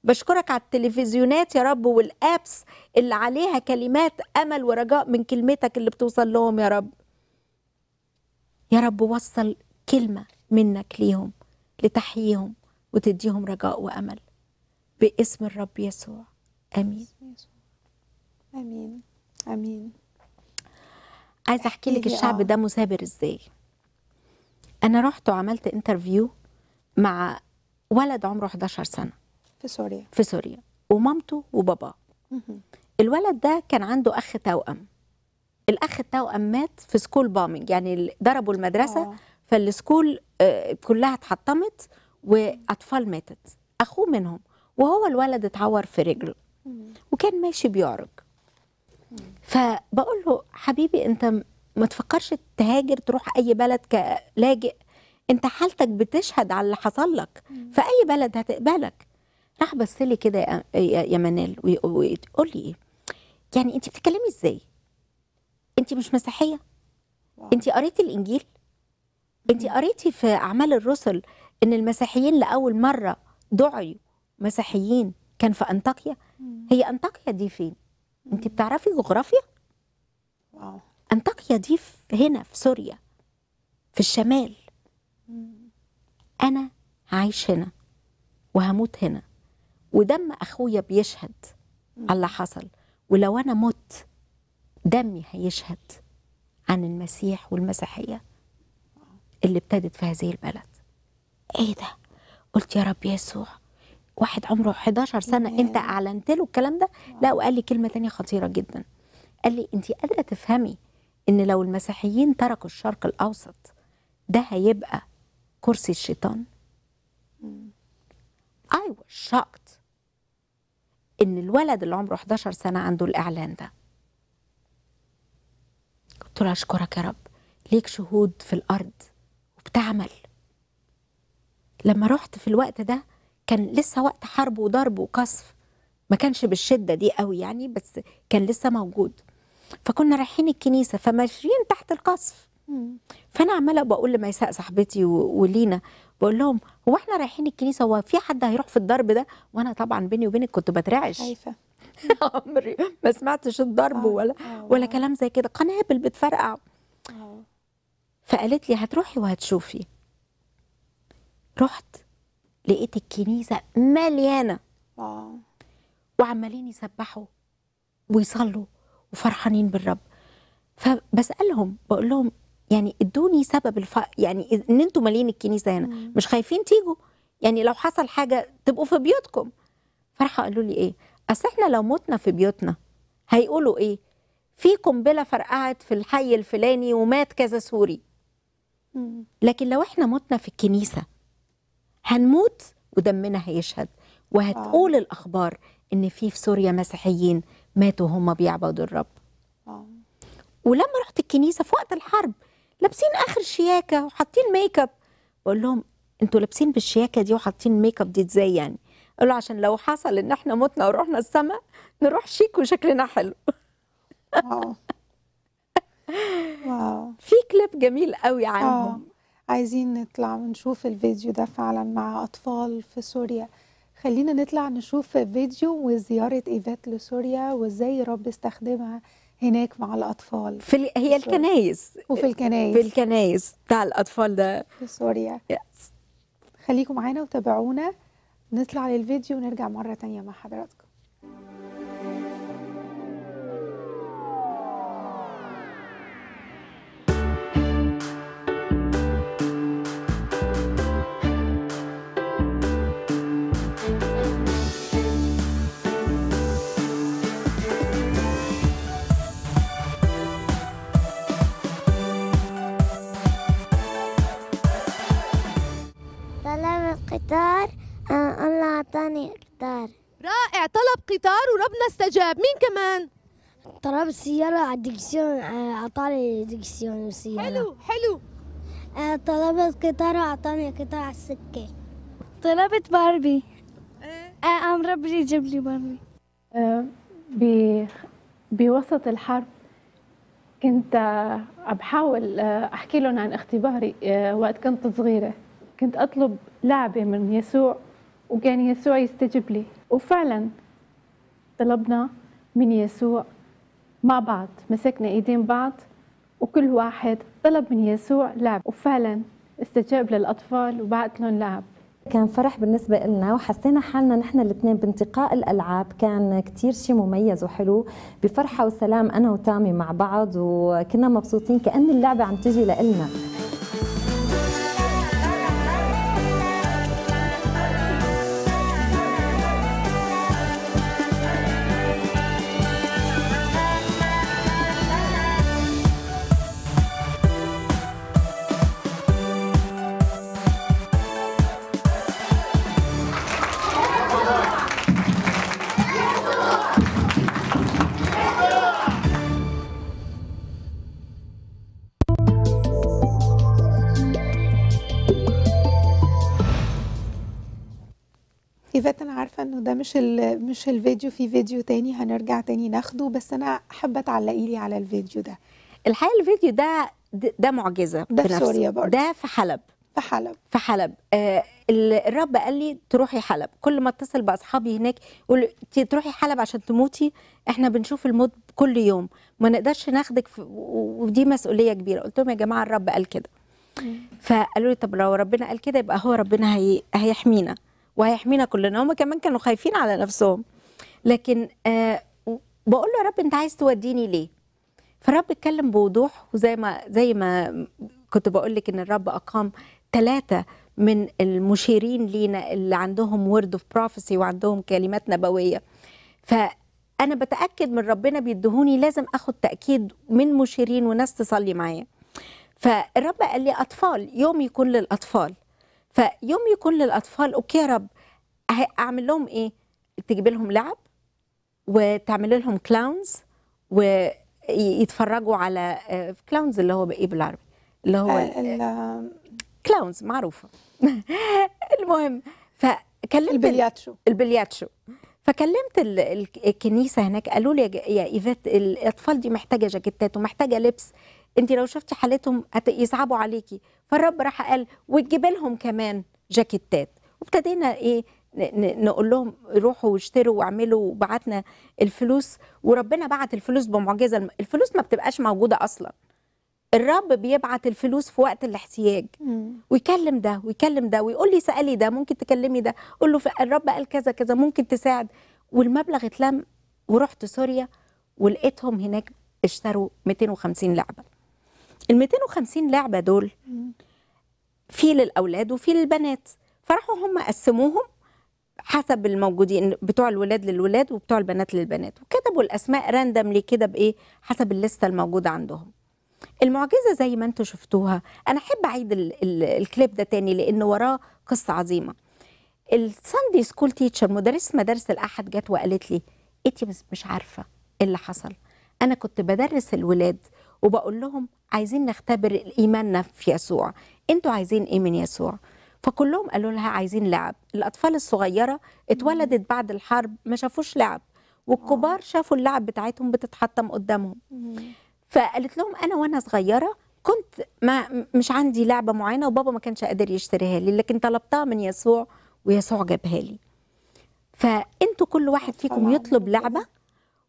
Speaker 2: بشكرك على التلفزيونات يا رب والابس اللي عليها كلمات امل ورجاء من كلمتك اللي بتوصل لهم يا رب يا رب وصل كلمه منك ليهم لتحييهم وتديهم رجاء وامل باسم الرب يسوع امين امين امين عايزه احكي لك الشعب آه. ده مثابر ازاي انا رحت وعملت انترفيو مع ولد عمره 11 سنه في سوريا في سوريا ومامته وباباه الولد ده كان عنده اخ توأم الاخ التوأم مات في سكول بامينج يعني ضربوا المدرسه أوه. فالسكول آه، كلها اتحطمت واطفال ماتت اخوه منهم وهو الولد اتعور في رجله وكان ماشي بيعرج فبقول له حبيبي انت ما تفكرش تهاجر تروح اي بلد كلاجئ انت حالتك بتشهد على اللي حصل لك فاي بلد هتقبلك راح بص لي كده يا منال ويقول لي ايه يعني انت بتتكلمي ازاي انت مش مسيحيه انت قريتي الانجيل انت قريتي في اعمال الرسل ان المسيحيين لاول مره دعوا مسيحيين كان في انطاكيا هي انطاكيا دي فين انت بتعرفي جغرافيا انطاكيا دي هنا في سوريا في الشمال انا عايش هنا وهموت هنا ودم أخويا بيشهد على اللي حصل ولو أنا مت دمي هيشهد عن المسيح والمسيحية اللي ابتدت في هذه البلد ايه ده قلت يا رب يسوع واحد عمره 11 سنة انت اعلنت له الكلام ده لا وقال لي كلمة تانية خطيرة جدا قال لي انت قادرة تفهمي ان لو المسيحيين تركوا الشرق الاوسط ده هيبقى كرسي الشيطان I was shocked ان الولد اللي عمره 11 سنه عنده الاعلان ده قلت له اشكرك يا رب ليك شهود في الارض وبتعمل لما رحت في الوقت ده كان لسه وقت حرب وضرب وقصف ما كانش بالشده دي قوي يعني بس كان لسه موجود فكنا رايحين الكنيسه فماشيين تحت القصف فانا عماله بقول لميساء صاحبتي ولينا بقول لهم هو احنا رايحين الكنيسه هو في حد هيروح في الضرب ده وانا طبعا بيني وبينك كنت بترعش خايفه [laughs] عمري ما سمعتش الضرب آه ولا آه, آه. ولا كلام زي كده قنابل بتفرقع آه فقالت لي هتروحي وهتشوفي رحت لقيت الكنيسه مليانه آه وعمالين يسبحوا ويصلوا وفرحانين بالرب فبسالهم بقول لهم يعني ادوني سبب الف... يعني ان انتوا مالين الكنيسه هنا مم. مش خايفين تيجوا يعني لو حصل حاجه تبقوا في بيوتكم فراحوا قالوا لي ايه اصل احنا لو متنا في بيوتنا هيقولوا ايه في قنبله فرقعت في الحي الفلاني ومات كذا سوري لكن لو احنا متنا في الكنيسه هنموت ودمنا هيشهد وهتقول آه. الاخبار ان في في سوريا مسيحيين ماتوا هم بيعبدوا الرب آه. ولما رحت الكنيسه في وقت الحرب لابسين اخر شياكه وحاطين ميك اب بقول لهم انتوا لابسين بالشياكه دي وحاطين ميك اب دي ازاي يعني قالوا عشان لو حصل ان احنا متنا ورحنا السما نروح شيك وشكلنا حلو واو
Speaker 1: واو [laughs] في كليب جميل قوي آه. عنهم عايزين نطلع ونشوف الفيديو ده فعلا مع اطفال في سوريا خلينا نطلع نشوف فيديو وزياره ايفات لسوريا وازاي رب استخدمها هناك مع الاطفال في
Speaker 2: ال... هي الكنايس وفي الكنايس في الكنايس بتاع الاطفال ده في سوريا yes.
Speaker 1: خليكم معانا وتابعونا نطلع للفيديو ونرجع مره تانية مع حضراتكم قطار وربنا استجاب مين كمان طلب السيارة على الدكسيون آه،
Speaker 3: أعطاني دكسيون وسيارة حلو حلو آه، طلبت قطار أعطاني قطار على السكة طلبت باربي ايه قام آه، ربي يجيب لي باربي
Speaker 1: ب... بوسط الحرب كنت بحاول أحكي لهم عن اختباري وقت كنت صغيرة كنت أطلب لعبة من يسوع وكان يسوع يستجيب لي وفعلا طلبنا من يسوع مع بعض مسكنا ايدين بعض
Speaker 2: وكل واحد طلب من يسوع لعب وفعلا استجاب للاطفال وبعت لهم لعب كان فرح بالنسبة لنا وحسينا حالنا نحن الاثنين بانتقاء الألعاب كان كتير شيء مميز وحلو بفرحة وسلام أنا وتامي مع بعض وكنا مبسوطين كأن اللعبة عم تجي لإلنا
Speaker 1: مش مش الفيديو في فيديو تاني هنرجع تاني ناخده بس انا حابه تعلقي لي على الفيديو ده
Speaker 2: الحقيقه الفيديو ده ده معجزه ده في سوريا برضه ده في حلب في حلب في حلب آه الرب قال لي تروحي حلب كل ما اتصل باصحابي هناك يقول تروحي حلب عشان تموتي احنا بنشوف الموت كل يوم ما نقدرش ناخدك ودي مسؤوليه كبيره قلت لهم يا جماعه الرب قال كده فقالوا لي طب لو ربنا قال كده يبقى هو ربنا هي هيحمينا وهيحمينا كلنا هم كمان كانوا خايفين على نفسهم لكن آه بقول له يا رب انت عايز توديني ليه فالرب اتكلم بوضوح وزي ما زي ما كنت بقول لك ان الرب اقام ثلاثه من المشيرين لينا اللي عندهم وورد اوف بروفيسي وعندهم كلمات نبويه فانا بتاكد من ربنا بيدهوني لازم اخد تاكيد من مشيرين وناس تصلي معايا فالرب قال لي اطفال يوم يكون للاطفال فيوم يكون للاطفال اوكي يا رب أه، اعمل لهم ايه تجيب لهم لعب وتعمل لهم كلاونز ويتفرجوا على كلاونز آه، اللي هو ايه بالعربي اللي هو كلاونز آه، معروفه [laughs] المهم فكلمت البلياتشو البلياتشو فكلمت الكنيسه هناك قالوا لي يا ايفيت الاطفال دي محتاجه جاكيتات ومحتاجه لبس انت لو شفتي حالتهم هيصعبوا عليكي فالرب راح قال وتجيب لهم كمان جاكيتات وابتدينا ايه نقول لهم روحوا واشتروا واعملوا وبعتنا الفلوس وربنا بعت الفلوس بمعجزه الفلوس ما بتبقاش موجوده اصلا الرب بيبعت الفلوس في وقت الاحتياج ويكلم ده ويكلم ده ويقول لي سالي ده ممكن تكلمي ده قول له الرب قال كذا كذا ممكن تساعد والمبلغ اتلم ورحت سوريا ولقيتهم هناك اشتروا 250 لعبه ال 250 لعبه دول في للاولاد وفي للبنات فراحوا هم قسموهم حسب الموجودين بتوع الولاد للولاد وبتوع البنات للبنات وكتبوا الاسماء راندملي كده بايه حسب الليسته الموجوده عندهم المعجزه زي ما انتم شفتوها انا احب اعيد الكليب ده تاني لان وراه قصه عظيمه الساندي سكول تيتشر مدرس مدارس الاحد جت وقالت لي انت مش عارفه ايه اللي حصل انا كنت بدرس الولاد وبقول لهم عايزين نختبر ايماننا في يسوع انتوا عايزين ايه من يسوع فكلهم قالوا لها عايزين لعب الاطفال الصغيره اتولدت بعد الحرب ما شافوش لعب والكبار آه. شافوا اللعب بتاعتهم بتتحطم قدامهم فقالت لهم انا وانا صغيره كنت ما مش عندي لعبه معينه وبابا ما كانش قادر يشتريها لي لكن طلبتها من يسوع ويسوع جابها لي فانتوا كل واحد فيكم يطلب لعبه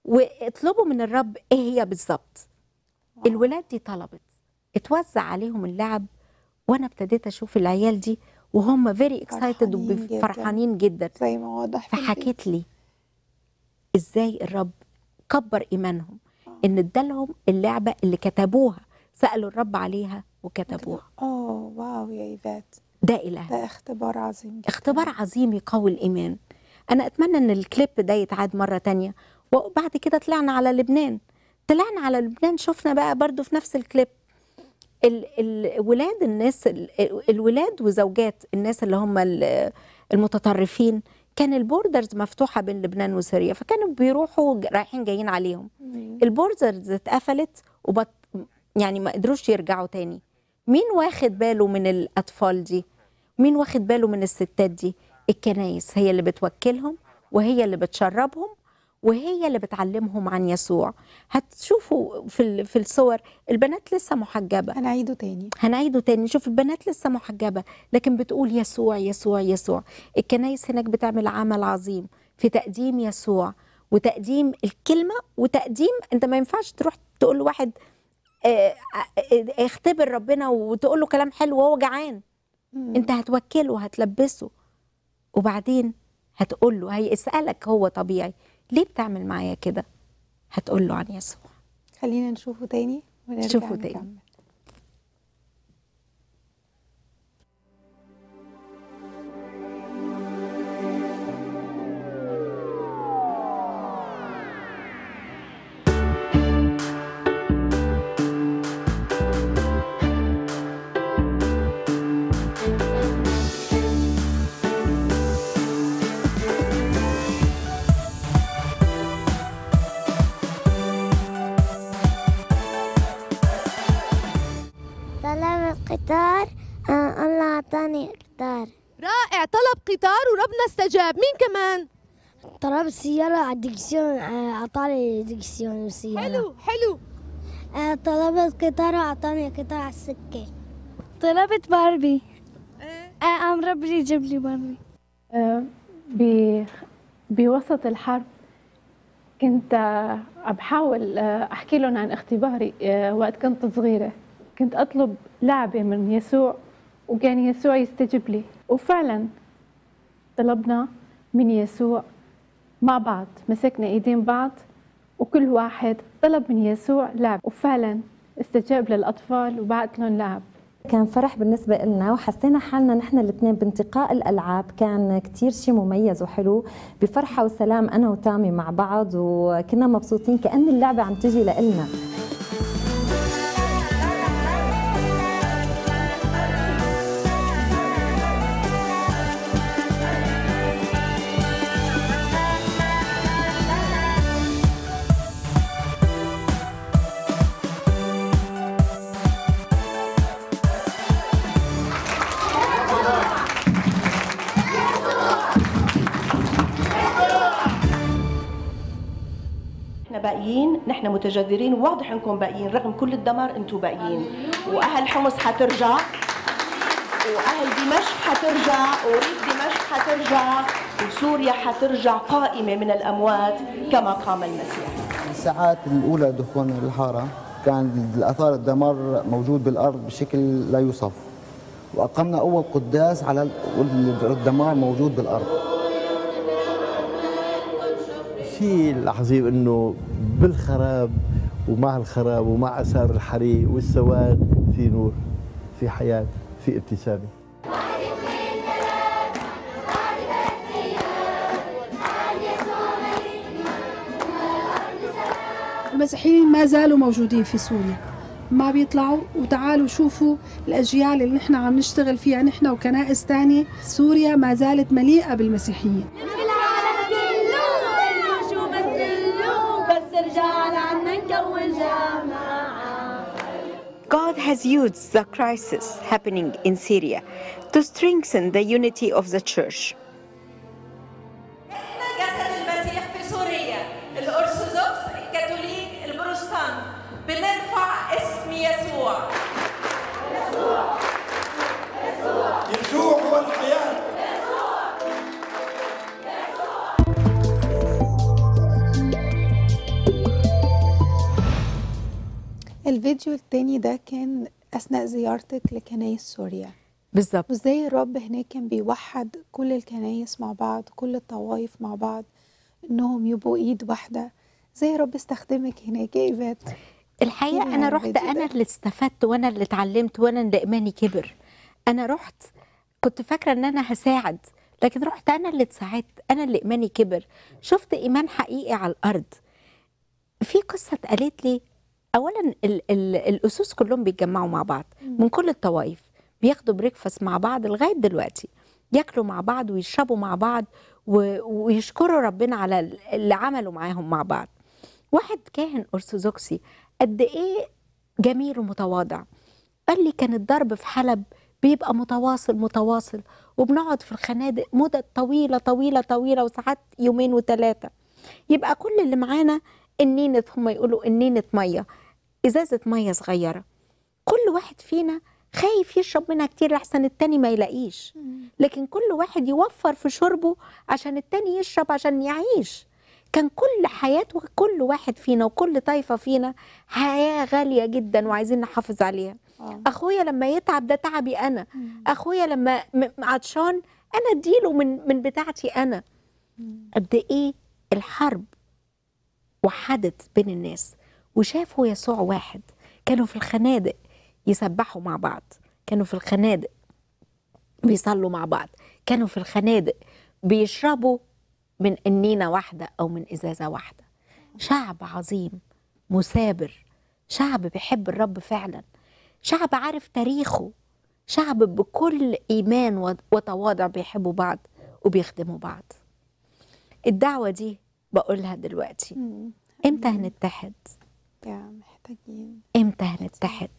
Speaker 2: واطلبوا من الرب ايه هي بالظبط الولاد دي طلبت اتوزع عليهم اللعب وانا ابتديت اشوف العيال دي وهم فيري اكسايتد وفرحانين جدا زي ما واضح فحكيت لي ازاي الرب كبر ايمانهم آه. ان ادالهم اللعبه اللي كتبوها سالوا الرب عليها وكتبوها اه واو يا ايفات ده اله ده اختبار عظيم جدا. اختبار عظيم يقوي الايمان انا اتمنى ان الكليب ده يتعاد مره تانية وبعد كده طلعنا على لبنان طلعنا على لبنان شفنا بقى برضو في نفس الكليب الولاد الناس الولاد وزوجات الناس اللي هم المتطرفين كان البوردرز مفتوحه بين لبنان وسوريا فكانوا بيروحوا رايحين جايين عليهم البوردرز اتقفلت وبط يعني ما قدروش يرجعوا تاني مين واخد باله من الاطفال دي مين واخد باله من الستات دي الكنايس هي اللي بتوكلهم وهي اللي بتشربهم وهي اللي بتعلمهم عن يسوع هتشوفوا في في الصور البنات لسه محجبه هنعيده تاني هنعيده تاني شوف البنات لسه محجبه لكن بتقول يسوع يسوع يسوع الكنايس هناك بتعمل عمل عظيم في تقديم يسوع وتقديم الكلمه وتقديم انت ما ينفعش تروح تقول لواحد آه، آه، آه، اختبر ربنا وتقول له كلام حلو وهو جعان انت هتوكله هتلبسه وبعدين هتقول له هيسالك هو طبيعي ليه بتعمل معايا كده هتقول له عن يسوع خلينا نشوفه تاني
Speaker 1: ونرجع نشوفه تاني
Speaker 4: قطار آه الله أعطاني قطار
Speaker 1: رائع طلب قطار وربنا استجاب مين كمان طلبت سيارة على
Speaker 3: الدكسيون أعطاني آه، دكسيون وسيارة حلو حلو آه طلبت قطار وأعطاني قطار على السكة طلبت باربي إيه؟ آه قام ربي يجيب
Speaker 1: لي باربي آه بوسط الحرب كنت آه، بحاول آه، أحكي لهم عن اختباري وقت كنت صغيرة كنت أطلب لعبة من يسوع وكان يسوع يستجيب لي وفعلا طلبنا من يسوع مع بعض مسكنا ايدين بعض وكل واحد طلب من يسوع لعب وفعلا استجاب للاطفال وبعت لهم لعب
Speaker 2: كان فرح بالنسبة لنا وحسينا حالنا نحن الاثنين بانتقاء الألعاب كان كتير شيء مميز وحلو بفرحة وسلام أنا وتامي مع بعض وكنا مبسوطين كأن اللعبة عم تجي لإلنا باقيين نحن متجذرين واضح انكم باقيين رغم كل الدمار انتم باقيين واهل حمص حترجع واهل دمشق حترجع وريف دمشق حترجع وسوريا حترجع قائمه من الاموات كما قام المسيح
Speaker 3: الساعات الاولى دخول الحاره كان الاثار الدمار موجود بالارض بشكل لا يوصف واقمنا اول قداس على الدمار موجود بالارض
Speaker 1: الشيء العظيم انه بالخراب ومع الخراب ومع اثار الحريق
Speaker 5: والسواد في نور في حياه في ابتسامه
Speaker 1: المسيحيين ما زالوا موجودين في سوريا ما بيطلعوا وتعالوا شوفوا الأجيال اللي نحن عم نشتغل فيها نحن وكنائس ثانيه سوريا ما زالت مليئة بالمسيحيين
Speaker 2: God has used the crisis happening in Syria to strengthen the unity of the church.
Speaker 1: الفيديو التاني ده كان أثناء زيارتك لكنايس سوريا بالظبط وازاي الرب هناك كان بيوحد كل الكنايس مع بعض كل الطوائف مع بعض انهم يبقوا
Speaker 2: ايد واحده ازاي الرب استخدمك هناك يا ايفات الحقيقه انا رحت انا اللي استفدت وانا اللي اتعلمت وانا اللي ايماني كبر انا رحت كنت فاكره ان انا هساعد لكن رحت انا اللي اتساعدت انا اللي ايماني كبر شفت ايمان حقيقي على الارض في قصه اتقالت لي اولا الـ الـ الاسس كلهم بيتجمعوا مع بعض من كل الطوائف بياخدوا بريكفاست مع بعض لغايه دلوقتي ياكلوا مع بعض ويشربوا مع بعض ويشكروا ربنا على اللي عملوا معاهم مع بعض واحد كاهن ارثوذكسي قد ايه جميل ومتواضع قال لي كان الضرب في حلب بيبقى متواصل متواصل وبنقعد في الخنادق مدة طويلة طويلة طويلة وساعات يومين وثلاثة يبقى كل اللي معانا النينة هم يقولوا النينة مية إزازة مية صغيرة كل واحد فينا خايف يشرب منها كتير لحسن التاني ما يلاقيش لكن كل واحد يوفر في شربه عشان التاني يشرب عشان يعيش كان كل حياته كل واحد فينا وكل طايفة فينا حياة غالية جدا وعايزين نحافظ عليها آه. أخويا لما يتعب ده تعبي أنا مم. أخويا لما عطشان أنا أديله من, من بتاعتي أنا قد إيه الحرب وحدت بين الناس وشافوا يسوع واحد كانوا في الخنادق يسبحوا مع بعض كانوا في الخنادق بيصلوا مع بعض كانوا في الخنادق بيشربوا من أنينة واحدة أو من إزازة واحدة شعب عظيم مثابر شعب بيحب الرب فعلا شعب عارف تاريخه شعب بكل إيمان وتواضع بيحبوا بعض وبيخدموا بعض الدعوة دي بقولها دلوقتي امتى هنتحد محتاجين امتى هنتحد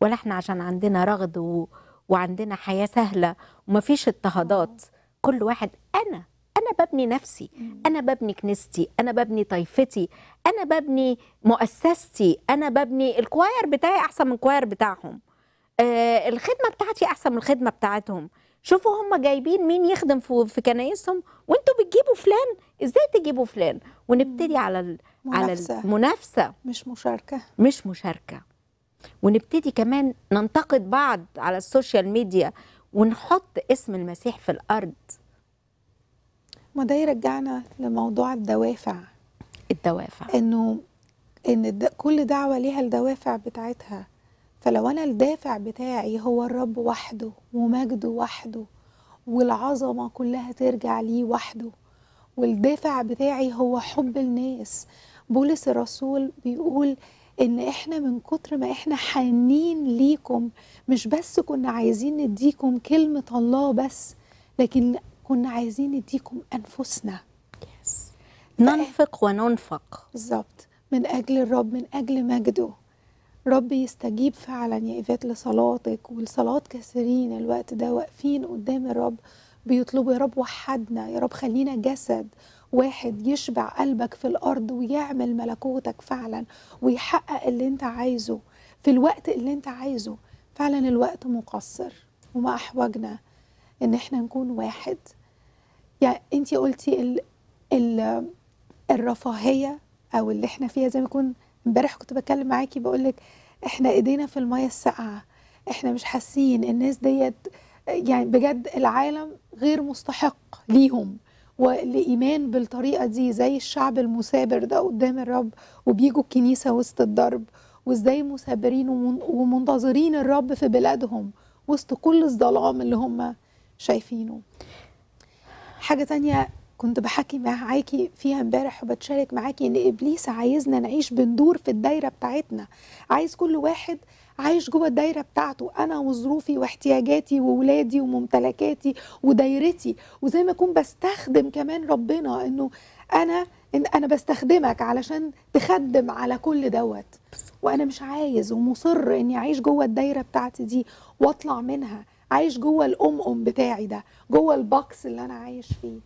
Speaker 2: ولا احنا عشان عندنا رغد و... وعندنا حياه سهله ومفيش اضطهادات اه. كل واحد انا انا ببني نفسي انا ببني كنيستي انا ببني طائفتي انا ببني مؤسستي انا ببني الكواير بتاعي احسن من الكواير بتاعهم آه الخدمه بتاعتي احسن من الخدمه بتاعتهم شوفوا هم جايبين مين يخدم في, في كنايسهم وانتوا بتجيبوا فلان ازاي تجيبوا فلان ونبتدي على منافسة. على المنافسة مش مشاركة مش مشاركة ونبتدي كمان ننتقد بعض على السوشيال ميديا ونحط اسم المسيح في الأرض
Speaker 1: ما ده يرجعنا لموضوع الدوافع الدوافع انه ان كل دعوه ليها الدوافع بتاعتها فلو انا الدافع بتاعي هو الرب وحده ومجده وحده والعظمه كلها ترجع ليه وحده والدافع بتاعي هو حب الناس بولس الرسول بيقول ان احنا من كتر ما احنا حنين ليكم مش بس كنا عايزين نديكم كلمه الله بس لكن كنا عايزين نديكم انفسنا yes. ننفق وننفق بالظبط من اجل الرب من اجل مجده رب يستجيب فعلا يا ايفات لصلاتك ولصلاه كثيرين الوقت ده واقفين قدام الرب بيطلبوا يا رب وحدنا يا رب خلينا جسد واحد يشبع قلبك في الارض ويعمل ملكوتك فعلا ويحقق اللي انت عايزه في الوقت اللي انت عايزه فعلا الوقت مقصر وما احوجنا ان احنا نكون واحد يعني انت قلتي ال ال الرفاهيه او اللي احنا فيها زي ما يكون امبارح كنت بتكلم معاكي بقول لك احنا ايدينا في الميه الساقعه احنا مش حاسين الناس ديت يعني بجد العالم غير مستحق ليهم والايمان بالطريقه دي زي الشعب المثابر ده قدام الرب وبيجوا الكنيسه وسط الضرب وازاي مثابرين ومنتظرين الرب في بلادهم وسط كل الظلام اللي هم شايفينه حاجه تانية كنت بحكي معاكي فيها امبارح وبتشارك معاكي ان ابليس عايزنا نعيش بندور في الدايره بتاعتنا عايز كل واحد عايش جوه الدايره بتاعته انا وظروفي واحتياجاتي وولادي وممتلكاتي ودايرتي وزي ما اكون بستخدم كمان ربنا انه انا إن انا بستخدمك علشان تخدم على كل دوت وانا مش عايز ومصر اني اعيش جوه الدايره بتاعتي دي واطلع منها عايش جوه الام ام بتاعي ده جوه البوكس اللي انا عايش فيه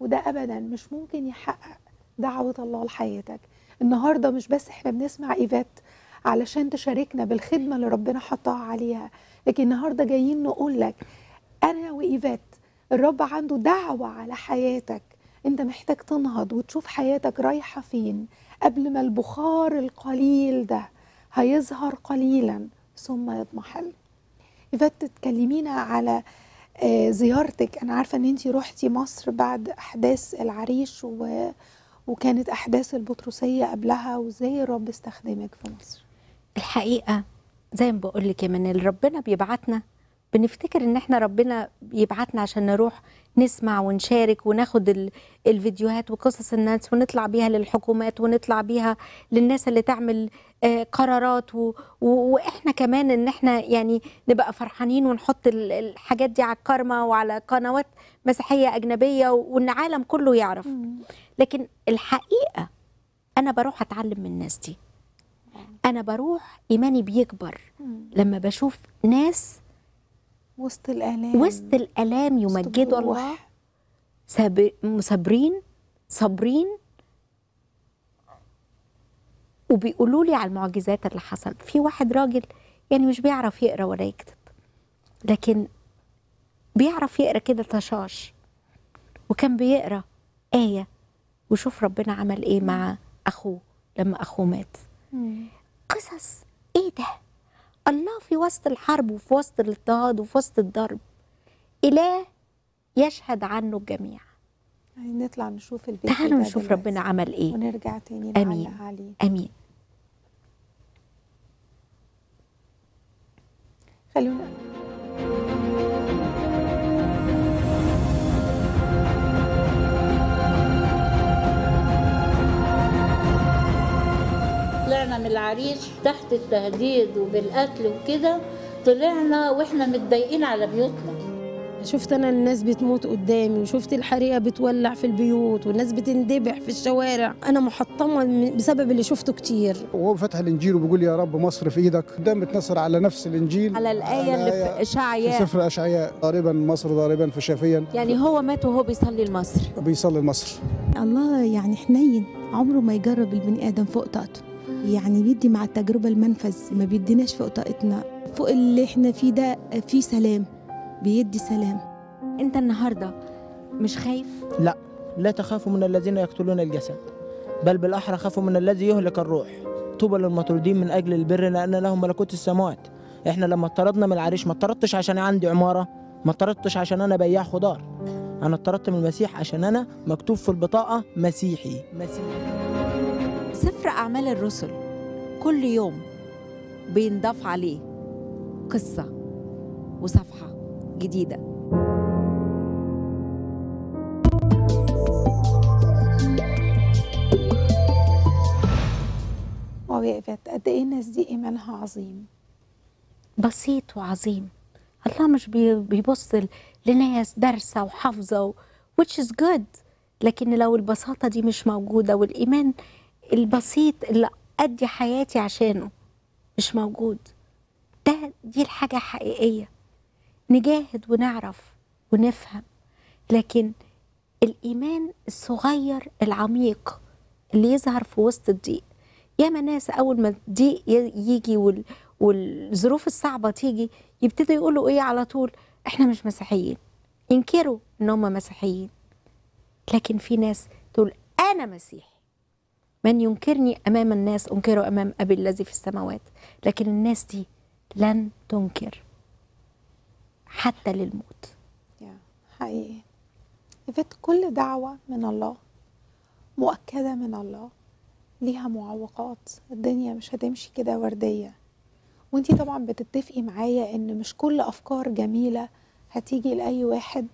Speaker 1: وده ابدا مش ممكن يحقق دعوه الله لحياتك النهارده مش بس احنا بنسمع ايفات علشان تشاركنا بالخدمة اللي ربنا حطها عليها لكن النهاردة جايين نقول لك أنا وإيفات الرب عنده دعوة على حياتك أنت محتاج تنهض وتشوف حياتك رايحة فين قبل ما البخار القليل ده هيظهر قليلا ثم يضمحل إيفات تكلمينا على آه، زيارتك أنا عارفة أن أنت روحتي مصر بعد أحداث العريش و... وكانت
Speaker 2: أحداث البطرسية قبلها وإزاي الرب استخدمك في مصر الحقيقه زي ما بقول لك يا اللي ربنا بيبعتنا بنفتكر ان احنا ربنا بيبعتنا عشان نروح نسمع ونشارك وناخد الفيديوهات وقصص الناس ونطلع بيها للحكومات ونطلع بيها للناس اللي تعمل آه، قرارات واحنا كمان ان احنا يعني نبقى فرحانين ونحط الحاجات دي على الكارما وعلى قنوات مسيحيه اجنبيه وان العالم كله يعرف لكن الحقيقه انا بروح اتعلم من الناس دي انا بروح ايماني بيكبر لما بشوف ناس
Speaker 1: وسط الالام
Speaker 2: وسط الالام يمجدوا الله صابرين صابرين وبيقولوا لي على المعجزات اللي حصلت في واحد راجل يعني مش بيعرف يقرا ولا يكتب لكن بيعرف يقرا كده تشاش وكان بيقرا آية وشوف ربنا عمل إيه مع أخوه لما أخوه مات مم. قصص ايه ده الله في وسط الحرب وفي وسط الاضطهاد وفي وسط الضرب اله يشهد عنه الجميع يعني نطلع نشوف الفيديو تعالوا نشوف دلوقتي. ربنا عمل ايه ونرجع تاني امين عليه. امين خلونا طلعنا من العريش تحت التهديد وبالقتل وكده طلعنا واحنا متضايقين على بيوتنا شفت انا الناس
Speaker 1: بتموت قدامي وشفت الحريقه بتولع في البيوت والناس بتندبح في الشوارع انا
Speaker 2: محطمه بسبب اللي شفته كتير وهو فتح الانجيل وبيقول يا رب مصر في ايدك ده بتنصر على نفس الانجيل على الايه اللي في آية اشعياء في سفر اشعياء ضاربا مصر ضاربا شافيا يعني هو مات وهو بيصلي لمصر بيصلي لمصر الله يعني حنين
Speaker 1: عمره ما يجرب البني ادم فوق طاقته يعني بيدي مع التجربة المنفذ ما بيديناش فوق
Speaker 2: طاقتنا فوق اللي احنا فيه ده فيه سلام بيدي سلام انت النهاردة مش خايف؟ لا لا تخافوا من الذين يقتلون الجسد بل بالأحرى خافوا من الذي يهلك الروح طوبى للمطرودين من أجل البر لأن لهم ملكوت السماوات احنا لما اطردنا من العريش ما اطردتش عشان عندي عمارة ما اطردتش عشان أنا بياع خضار أنا اطردت من المسيح عشان أنا مكتوب في البطاقة مسيحي مسيحي سفر أعمال الرسل كل يوم بينضاف عليه قصة وصفحة جديدة وقفت
Speaker 1: قد ايه الناس دي ايمانها عظيم
Speaker 2: بسيط وعظيم الله مش بيبص لناس دارسه وحافظه و... which is good لكن لو البساطه دي مش موجوده والايمان البسيط اللي أدي حياتي عشانه مش موجود ده دي الحاجة حقيقية نجاهد ونعرف ونفهم لكن الإيمان الصغير العميق اللي يظهر في وسط الضيق ياما ناس أول ما الضيق يجي وال... والظروف الصعبة تيجي يبتدوا يقولوا إيه على طول إحنا مش مسيحيين ينكروا إن هم مسيحيين لكن في ناس تقول أنا مسيحي من ينكرني أمام الناس أنكره أمام أبي الذي في السماوات لكن الناس دي لن تنكر حتى للموت
Speaker 1: حقيقي إيفيت كل دعوة من الله مؤكدة من الله ليها معوقات الدنيا مش هتمشي كده وردية وانتي طبعا بتتفقي معايا ان مش كل افكار جميلة هتيجي لأي واحد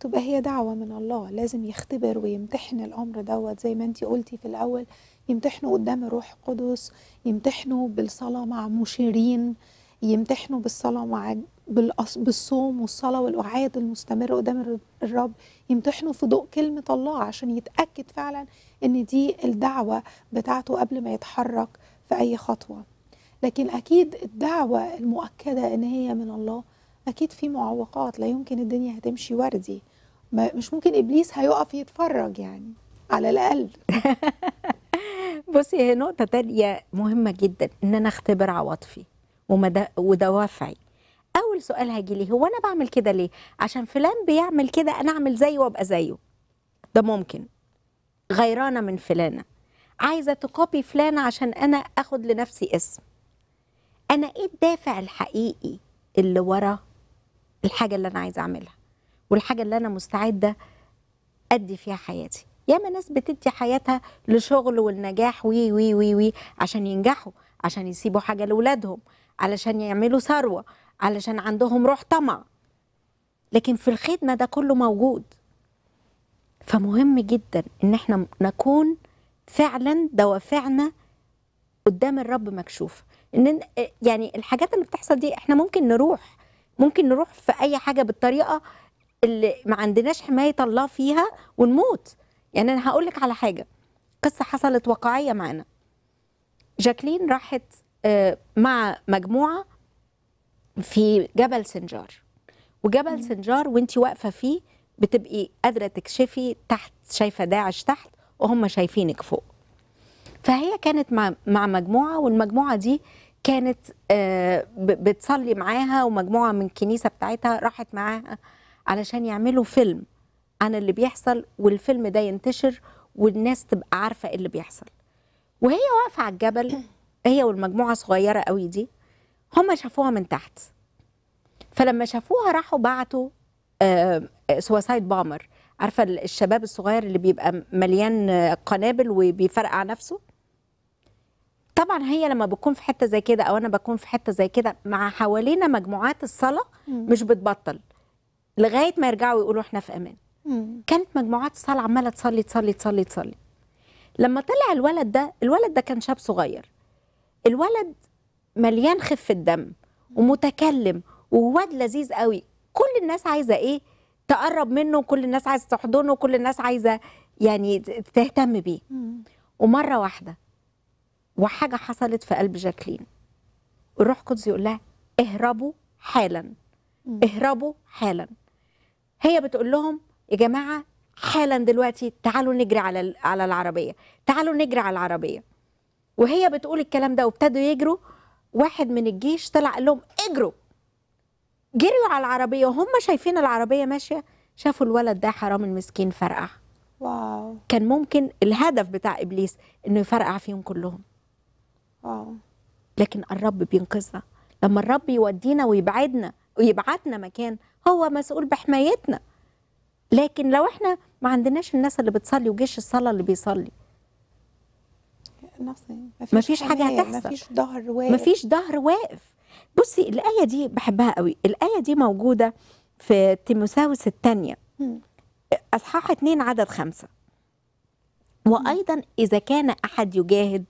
Speaker 1: تبقى هي دعوة من الله لازم يختبر ويمتحن الأمر دوت زي ما انت قلتي في الأول يمتحنوا قدام الروح القدس يمتحنوا بالصلاة مع مشيرين يمتحنوا بالصلاة مع بالصوم والصلاة والوعاد المستمرة قدام الرب يمتحنوا في ضوء كلمة الله عشان يتأكد فعلا ان دي الدعوة بتاعته قبل ما يتحرك في أي خطوة لكن أكيد الدعوة المؤكدة ان هي من الله أكيد في معوقات لا يمكن الدنيا هتمشي وردي
Speaker 2: مش ممكن ابليس هيقف يتفرج يعني على الاقل [laughs] بصي هي نقطه تانية مهمه جدا ان انا اختبر عواطفي ودوافعي اول سؤال هيجي لي هو انا بعمل كده ليه عشان فلان بيعمل كده انا اعمل زيه وابقى زيه ده ممكن غيرانه من فلانه عايزه تكوبي فلانه عشان انا اخد لنفسي اسم انا ايه الدافع الحقيقي اللي ورا الحاجه اللي انا عايزه اعملها والحاجه اللي انا مستعده ادي فيها حياتي ياما ناس بتدي حياتها لشغل والنجاح وي وي وي وي عشان ينجحوا عشان يسيبوا حاجه لاولادهم علشان يعملوا ثروه علشان عندهم روح طمع لكن في الخدمه ده كله موجود فمهم جدا ان احنا نكون فعلا دوافعنا قدام الرب مكشوفه ان يعني الحاجات اللي بتحصل دي احنا ممكن نروح ممكن نروح في اي حاجه بالطريقه اللي ما عندناش حمايه الله فيها ونموت يعني انا هقول لك على حاجه قصه حصلت واقعيه معانا جاكلين راحت آه، مع مجموعه في جبل سنجار وجبل سنجار وانت واقفه فيه بتبقي قادره تكشفي تحت شايفه داعش تحت وهم شايفينك فوق فهي كانت مع مع مجموعه والمجموعه دي كانت آه، بتصلي معاها ومجموعه من الكنيسه بتاعتها راحت معاها علشان يعملوا فيلم عن اللي بيحصل والفيلم ده ينتشر والناس تبقى عارفه ايه اللي بيحصل وهي واقفه على الجبل هي والمجموعه صغيره قوي دي هم شافوها من تحت فلما شافوها راحوا بعتوا سوسايد آه، بامر عارفه الشباب الصغير اللي بيبقى مليان قنابل وبيفرقع نفسه طبعا هي لما بتكون في حته زي كده او انا بكون في حته زي كده مع حوالينا مجموعات الصلاه مش بتبطل لغايه ما يرجعوا يقولوا احنا في امان مم. كانت مجموعات الصلاه عماله تصلي تصلي تصلي تصلي لما طلع الولد ده الولد ده كان شاب صغير الولد مليان خفه دم ومتكلم وواد لذيذ قوي كل الناس عايزه ايه تقرب منه وكل الناس عايزه تحضنه وكل الناس عايزه يعني تهتم بيه ومره واحده وحاجه حصلت في قلب جاكلين الروح القدس يقول لها اهربوا حالا اهربوا حالا هي بتقول لهم يا جماعه حالا دلوقتي تعالوا نجري على على العربيه تعالوا نجري على العربيه وهي بتقول الكلام ده وابتدوا يجروا واحد من الجيش طلع قال لهم اجروا جريوا على العربيه وهم شايفين العربيه ماشيه شافوا الولد ده حرام المسكين فرقع واو كان ممكن الهدف بتاع ابليس انه يفرقع فيهم كلهم واو لكن الرب بينقذنا لما الرب يودينا ويبعدنا ويبعتنا مكان هو مسؤول بحمايتنا لكن لو احنا ما عندناش الناس اللي بتصلي وجيش الصلاه اللي بيصلي ما فيش حاجه هتحصل ما فيش ظهر واقف ظهر واقف بصي الايه دي بحبها قوي الايه دي موجوده في تيموساوس الثانيه اصحاح 2 عدد خمسة وايضا اذا كان احد يجاهد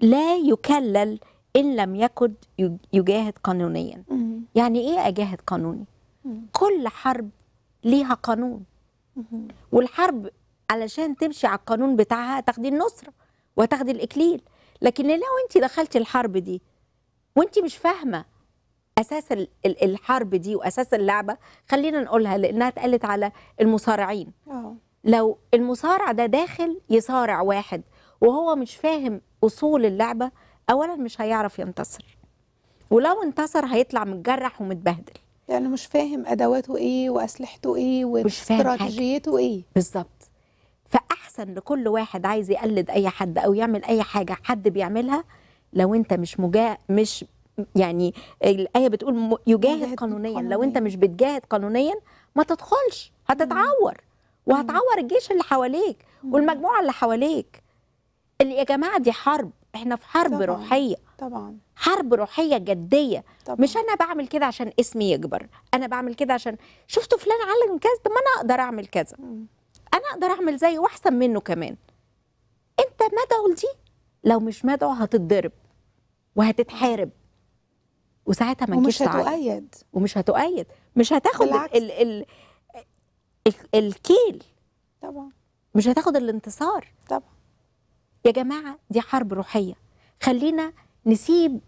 Speaker 2: لا يكلل ان لم يكن يجاهد قانونيا يعني ايه اجاهد قانوني كل حرب ليها قانون والحرب علشان تمشي على القانون بتاعها تاخدي النصره وتاخدي الاكليل لكن لو انت دخلتي الحرب دي وانت مش فاهمه اساس الحرب دي واساس اللعبه خلينا نقولها لانها اتقالت على المصارعين أوه. لو المصارع ده دا داخل يصارع واحد وهو مش فاهم اصول اللعبه اولا مش هيعرف ينتصر ولو انتصر هيطلع متجرح ومتبهدل يعني
Speaker 1: مش فاهم ادواته ايه واسلحته ايه
Speaker 2: واستراتيجيته ايه بالظبط فاحسن لكل واحد عايز يقلد اي حد او يعمل اي حاجه حد بيعملها لو انت مش مجا مش يعني الايه بتقول يجاهد قانونيا لو انت مش بتجاهد قانونيا ما تدخلش هتتعور وهتعور الجيش اللي حواليك والمجموعه اللي حواليك اللي يا جماعه دي حرب احنا في حرب طبعًا. روحيه طبعا حرب روحيه جديه طبعًا. مش انا بعمل كده عشان اسمي يكبر انا بعمل كده عشان شفتوا فلان علم كذا طب ما انا اقدر اعمل كذا انا اقدر اعمل زيه واحسن منه كمان انت مدعو لدي لو مش مدعو هتتضرب وهتتحارب وساعتها ما ومش هتؤيد ومش هتؤيد مش هتاخد بالعكس. ال ال ال الكيل طبعا مش هتاخد الانتصار طبعا يا جماعة دي حرب روحية خلينا نسيب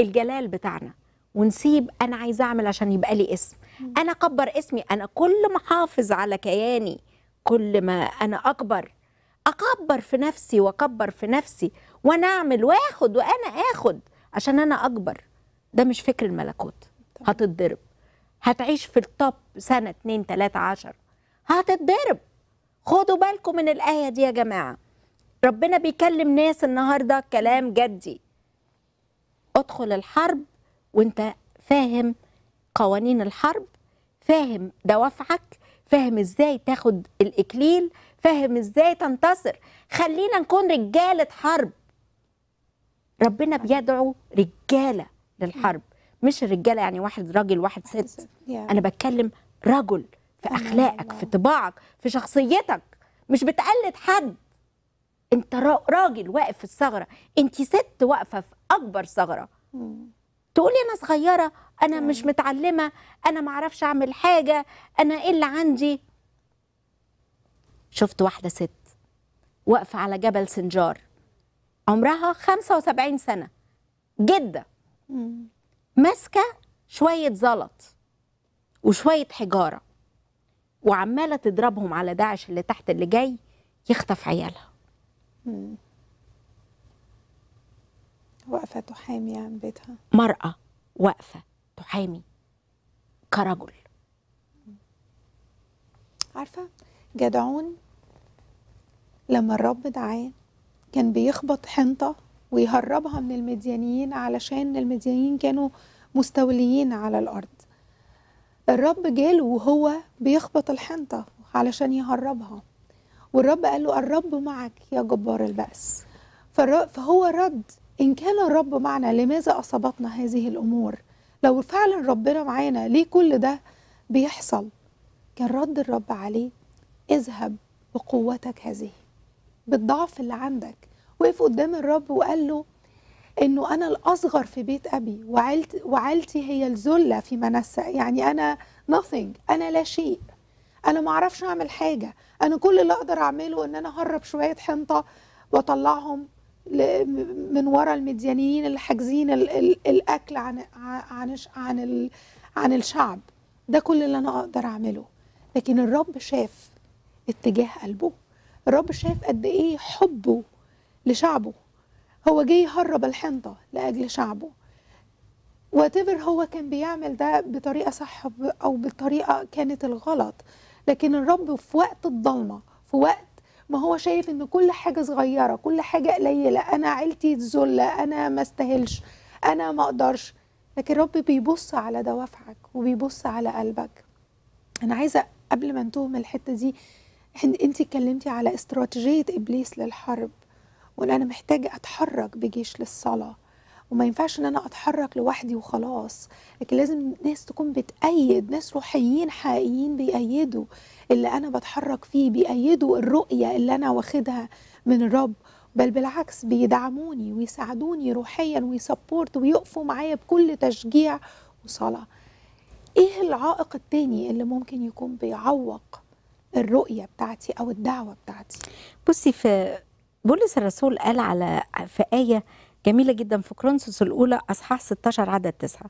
Speaker 2: الجلال بتاعنا ونسيب أنا عايزة أعمل عشان يبقى لي اسم أنا أكبر اسمي أنا كل ما أحافظ على كياني كل ما أنا أكبر أكبر في نفسي وأكبر في نفسي وأنا أعمل وآخد وأنا آخد عشان أنا أكبر ده مش فكر الملكوت هتتضرب هتعيش في التوب سنة 2 3 10 هتتضرب خدوا بالكم من الآية دي يا جماعة ربنا بيكلم ناس النهارده كلام جدي ادخل الحرب وانت فاهم قوانين الحرب فاهم دوافعك فاهم ازاي تاخد الاكليل فاهم ازاي تنتصر خلينا نكون رجاله حرب ربنا بيدعو رجاله للحرب مش الرجالة يعني واحد راجل واحد ست انا بتكلم رجل في اخلاقك في طباعك في شخصيتك مش بتقلد حد انت راجل واقف في الثغره انت ست واقفه في اكبر ثغره تقولي انا صغيره انا مش متعلمه انا ما اعرفش اعمل حاجه انا ايه اللي عندي شفت واحده ست واقفه على جبل سنجار عمرها 75 سنه جده ماسكه شويه زلط وشويه حجاره وعماله تضربهم على داعش اللي تحت اللي جاي يخطف عيالها واقفة تحامي عن بيتها مرأة واقفة تحامي كرجل
Speaker 1: عارفة جدعون لما الرب دعاه كان بيخبط حنطة ويهربها من المديانيين علشان المديانيين كانوا مستوليين على الأرض الرب جاله وهو بيخبط الحنطة علشان يهربها والرب قال له الرب معك يا جبار البأس فهو رد إن كان الرب معنا لماذا أصابتنا هذه الأمور لو فعلا ربنا معانا ليه كل ده بيحصل كان رد الرب عليه اذهب بقوتك هذه بالضعف اللي عندك وقف قدام الرب وقال له انه انا الاصغر في بيت ابي وعيلتي هي الذله في منسى يعني انا nothing انا لا شيء انا ما اعرفش اعمل حاجه انا كل اللي اقدر اعمله ان انا اهرب شويه حنطه واطلعهم من ورا المديانيين اللي حاجزين الاكل عن عن عن عن الشعب ده كل اللي انا اقدر اعمله لكن الرب شاف اتجاه قلبه الرب شاف قد ايه حبه لشعبه هو جه يهرب الحنطه لاجل شعبه واتيفر هو كان بيعمل ده بطريقه صح او بالطريقه كانت الغلط لكن الرب في وقت الضلمه في وقت ما هو شايف ان كل حاجه صغيره كل حاجه قليله انا عيلتي تزل انا ما استاهلش انا ما اقدرش لكن الرب بيبص على دوافعك وبيبص على قلبك انا عايزه قبل ما انتهي من الحته دي انت اتكلمتي على استراتيجيه ابليس للحرب وان انا محتاجه اتحرك بجيش للصلاه وما ينفعش ان انا اتحرك لوحدي وخلاص لكن لازم ناس تكون بتأيد ناس روحيين حقيقيين بيأيدوا اللي انا بتحرك فيه بيأيدوا الرؤية اللي انا واخدها من الرب بل بالعكس بيدعموني ويساعدوني روحيا ويسبورت ويقفوا معايا بكل تشجيع وصلاة ايه العائق التاني اللي ممكن يكون بيعوق الرؤية بتاعتي أو الدعوة بتاعتي
Speaker 2: بصي في بولس الرسول قال على في آية جميله جدا في كرونسوس الاولى اصحاح 16 عدد 9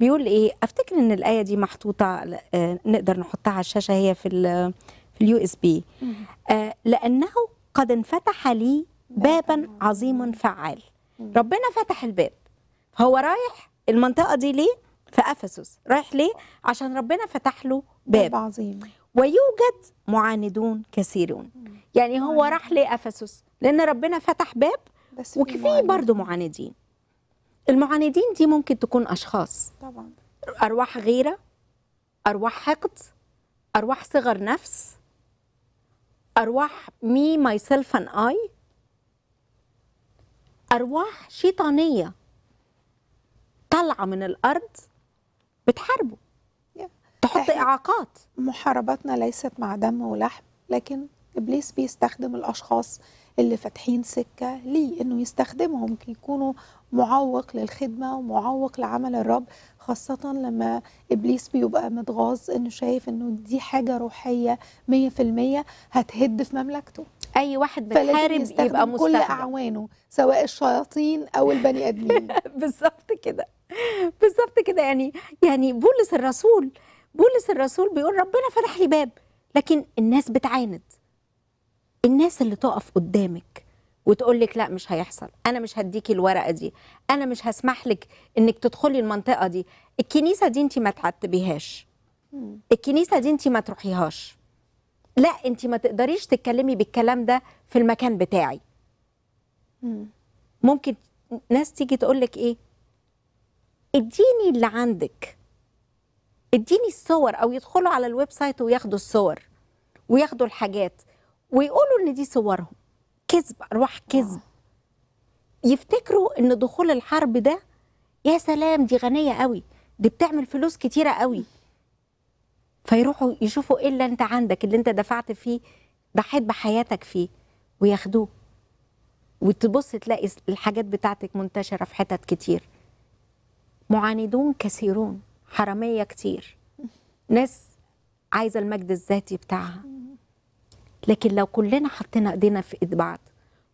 Speaker 2: بيقول ايه افتكر ان الايه دي محطوطه آه، نقدر نحطها على الشاشه هي في الـ في اليو اس آه، بي لانه قد انفتح لي بابا عظيم فعال ربنا فتح الباب هو رايح المنطقه دي ليه في افسس رايح ليه عشان ربنا فتح له باب, باب عظيم ويوجد معاندون كثيرون يعني هو راح لافسس لان ربنا فتح باب بس وفي برضه معاندين المعاندين دي ممكن تكون اشخاص طبعا ارواح غيره ارواح حقد ارواح صغر نفس ارواح مي ماي سيلف ان اي ارواح شيطانيه طالعه من الارض بتحاربه تحط اعاقات
Speaker 1: محارباتنا ليست مع دم ولحم لكن ابليس بيستخدم الاشخاص اللي فاتحين سكه ليه انه يستخدمهم يكونوا معوق للخدمه ومعوق لعمل الرب خاصه لما ابليس بيبقى متغاظ انه شايف انه دي حاجه روحيه 100% هتهد في مملكته
Speaker 2: اي واحد بيحارب يبقى مستخدم كل اعوانه سواء الشياطين او البني ادمين [laughs] بالظبط كده بالظبط كده يعني يعني بولس الرسول بولس الرسول بيقول ربنا فتح لي باب لكن الناس بتعاند الناس اللي تقف قدامك وتقول لك لا مش هيحصل انا مش هديكي الورقه دي انا مش هسمح لك انك تدخلي المنطقه دي الكنيسه دي انت ما تعتبيهاش الكنيسه دي انت ما تروحيهاش لا انت ما تقدريش تتكلمي بالكلام ده في المكان بتاعي ممكن ناس تيجي تقول لك ايه اديني اللي عندك اديني الصور او يدخلوا على الويب سايت وياخدوا الصور وياخدوا الحاجات ويقولوا ان دي صورهم كذب ارواح كذب آه. يفتكروا ان دخول الحرب ده يا سلام دي غنيه قوي دي بتعمل فلوس كتيره قوي فيروحوا يشوفوا ايه اللي انت عندك اللي انت دفعت فيه ضحيت بحياتك فيه وياخدوه وتبص تلاقي الحاجات بتاعتك منتشره في حتت كتير معاندون كثيرون حراميه كتير ناس عايزه المجد الذاتي بتاعها لكن لو كلنا حطينا ايدينا في ايد بعض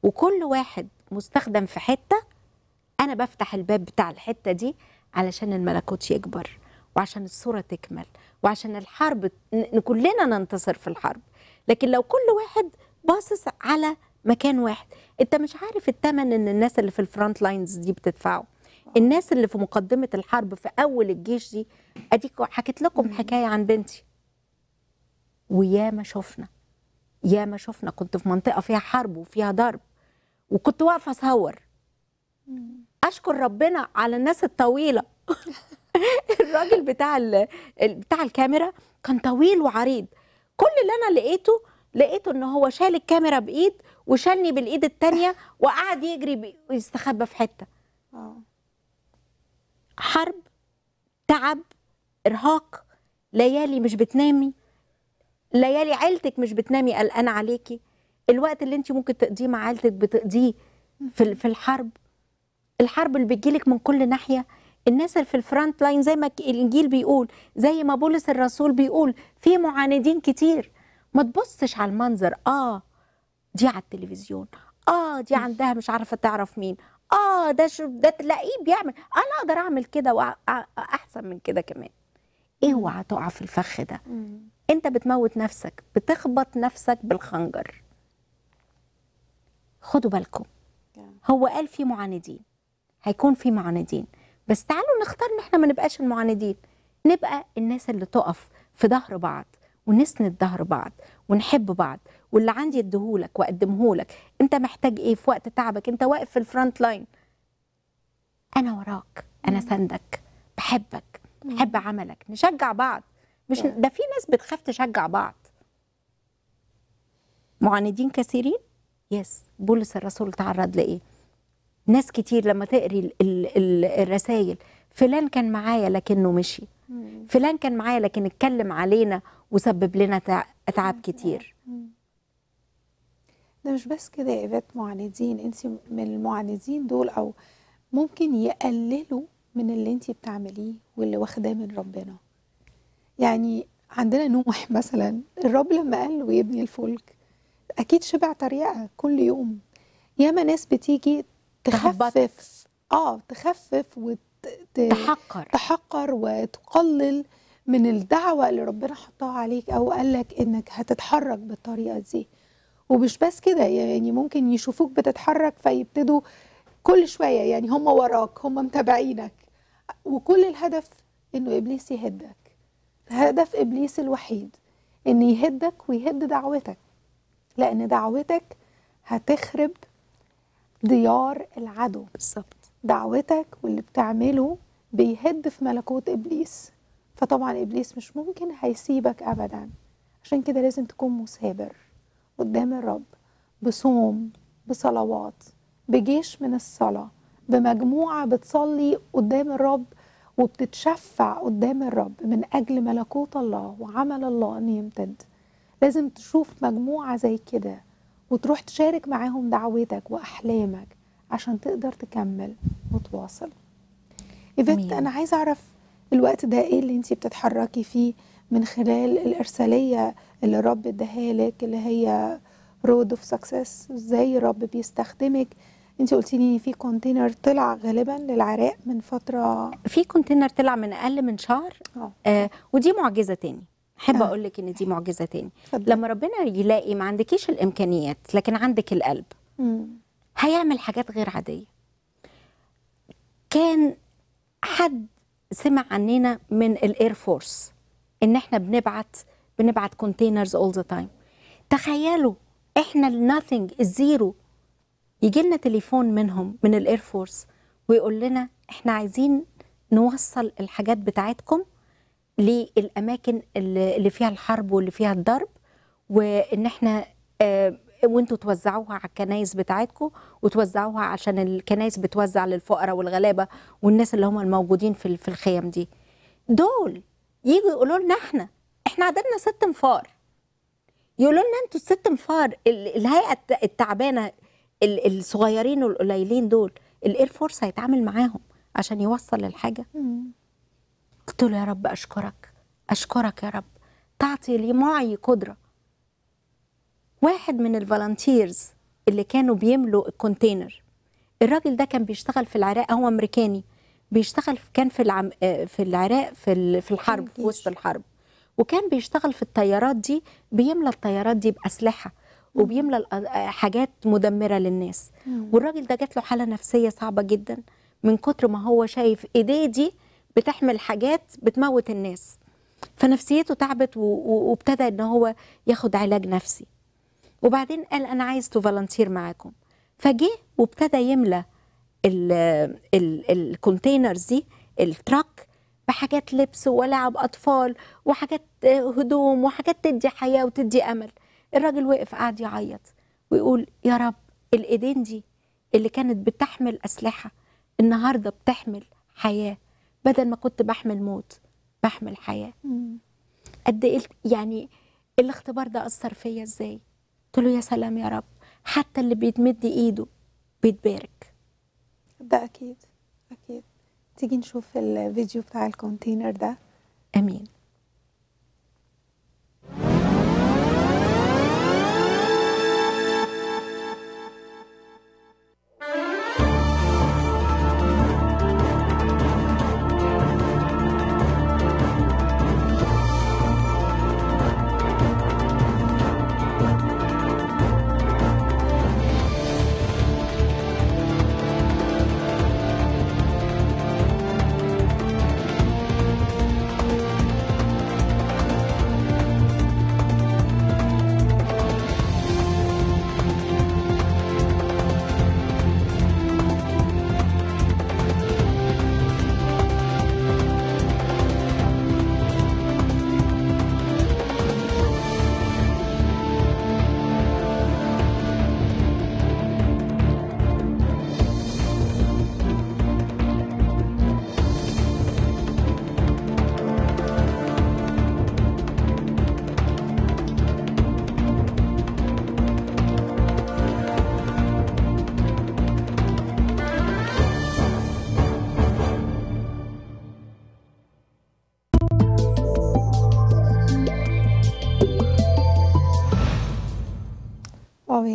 Speaker 2: وكل واحد مستخدم في حته انا بفتح الباب بتاع الحته دي علشان الملكوت يكبر وعشان الصوره تكمل وعشان الحرب كلنا ننتصر في الحرب لكن لو كل واحد باصص على مكان واحد انت مش عارف الثمن ان الناس اللي في الفرونت لاينز دي بتدفعه الناس اللي في مقدمه الحرب في اول الجيش دي اديك حكيت لكم حكايه عن بنتي وياما شفنا ياما شفنا كنت في منطقه فيها حرب وفيها ضرب وكنت واقفه اصور اشكر ربنا على الناس الطويله [laughs] الراجل بتاع بتاع الكاميرا كان طويل وعريض كل اللي انا لقيته لقيته ان هو شال الكاميرا بايد وشالني بالايد التانية [laughs] وقعد يجري ويستخبى في حته آه. حرب تعب ارهاق ليالي مش بتنامي ليالي عيلتك مش بتنامي قلقانه عليكي الوقت اللي انت ممكن تقضيه مع عيلتك بتقضيه في في الحرب الحرب اللي بتجيلك من كل ناحيه الناس اللي في الفرونت لاين زي ما الانجيل بيقول زي ما بولس الرسول بيقول في معاندين كتير ما تبصش على المنظر اه دي على التلفزيون اه دي عندها مش عارفه تعرف مين اه ده شو ده تلاقيه بيعمل انا اقدر اعمل كده واحسن من كده كمان اوعى تقع في الفخ ده انت بتموت نفسك بتخبط نفسك بالخنجر خدوا بالكم هو قال في معاندين هيكون في معاندين بس تعالوا نختار ان احنا ما نبقاش المعاندين نبقى الناس اللي تقف في ظهر بعض ونسند ظهر بعض ونحب بعض واللي عندي اديهولك واقدمهولك انت محتاج ايه في وقت تعبك انت واقف في الفرونت لاين انا وراك انا سندك بحبك بحب عملك نشجع بعض مش ده في ناس بتخاف تشجع بعض معاندين كثيرين يس بولس الرسول تعرض لايه ناس كتير لما تقري الـ الـ الـ الرسائل فلان كان معايا لكنه مشي فلان كان معايا لكن اتكلم علينا وسبب لنا اتعاب كتير
Speaker 1: ده مش بس كده يا إيفات معاندين انت من المعاندين دول او ممكن يقللوا من اللي انت بتعمليه واللي واخداه من ربنا يعني عندنا نوح [laughs] مثلا الرب لما قال له يبني الفلك اكيد شبع طريقه كل يوم ياما ناس بتيجي تخفف اه تخفف وتحقر تحقر وتقلل من الدعوه اللي ربنا حطها عليك او قال لك انك هتتحرك بالطريقه دي ومش بس كده يعني ممكن يشوفوك بتتحرك فيبتدوا كل شويه يعني هم وراك هم متابعينك وكل الهدف انه ابليس يهدك هدف ابليس الوحيد ان يهدك ويهد دعوتك لان دعوتك هتخرب ديار العدو بالظبط دعوتك واللي بتعمله بيهد في ملكوت ابليس فطبعا ابليس مش ممكن هيسيبك ابدا عشان كده لازم تكون مثابر قدام الرب بصوم بصلوات بجيش من الصلاه بمجموعه بتصلي قدام الرب وبتتشفع قدام الرب من اجل ملكوت الله وعمل الله ان يمتد لازم تشوف مجموعه زي كده وتروح تشارك معاهم دعوتك واحلامك عشان تقدر تكمل وتواصل ايفيت انا عايزه اعرف الوقت ده ايه اللي انت بتتحركي فيه من خلال الارساليه اللي الرب اداها لك اللي هي رود اوف سكسس ازاي الرب بيستخدمك انت قلتي لي في كونتينر طلع غالبا للعراق من فتره في
Speaker 2: كونتينر طلع من اقل من شهر آه, آه، ودي معجزه تاني احب آه. اقول لك ان دي معجزه تاني فضل. لما ربنا يلاقي ما عندكيش الامكانيات لكن عندك القلب مم. هيعمل حاجات غير عاديه كان حد سمع عننا من الاير فورس ان احنا بنبعت بنبعت كونتينرز اول ذا تايم تخيلوا احنا الناثينج الزيرو يجي لنا تليفون منهم من الاير فورس ويقول لنا احنا عايزين نوصل الحاجات بتاعتكم للاماكن اللي فيها الحرب واللي فيها الضرب وان احنا آه، وانتوا توزعوها على الكنايس بتاعتكم وتوزعوها عشان الكنايس بتوزع للفقراء والغلابه والناس اللي هم الموجودين في في الخيام دي دول يجوا يقولوا لنا احنا احنا عددنا ست انفار يقولوا لنا انتوا الست انفار الهيئه التعبانه الصغيرين والقليلين دول الاير فورس هيتعامل معاهم عشان يوصل الحاجه قلت له يا رب اشكرك اشكرك يا رب تعطي لي معي قدره واحد من الفالنتيرز اللي كانوا بيملوا الكونتينر الراجل ده كان بيشتغل في العراق هو امريكاني بيشتغل كان في العم آه، في العراق في في الحرب في وسط الحرب وكان بيشتغل في الطيارات دي بيملى الطيارات دي باسلحه وبيملى آه، حاجات مدمره للناس والراجل ده جات له حاله نفسيه صعبه جدا من كتر ما هو شايف ايديه دي بتحمل حاجات بتموت الناس فنفسيته تعبت وابتدى ان هو ياخد علاج نفسي وبعدين قال انا عايز تو فالنتير معاكم فجه وابتدى يملى الكونتينرز دي التراك بحاجات لبس ولعب اطفال وحاجات آه، هدوم وحاجات تدي حياه وتدي امل الراجل وقف قاعد يعيط ويقول يا رب الايدين دي اللي كانت بتحمل اسلحه النهارده بتحمل حياه بدل ما كنت بحمل موت بحمل حياه قد ايه يعني الاختبار ده اثر فيا ازاي قلت له يا سلام يا رب حتى اللي بيتمد ايده بيتبارك ده اكيد اكيد تيجي نشوف
Speaker 1: الفيديو بتاع الكونتينر ده امين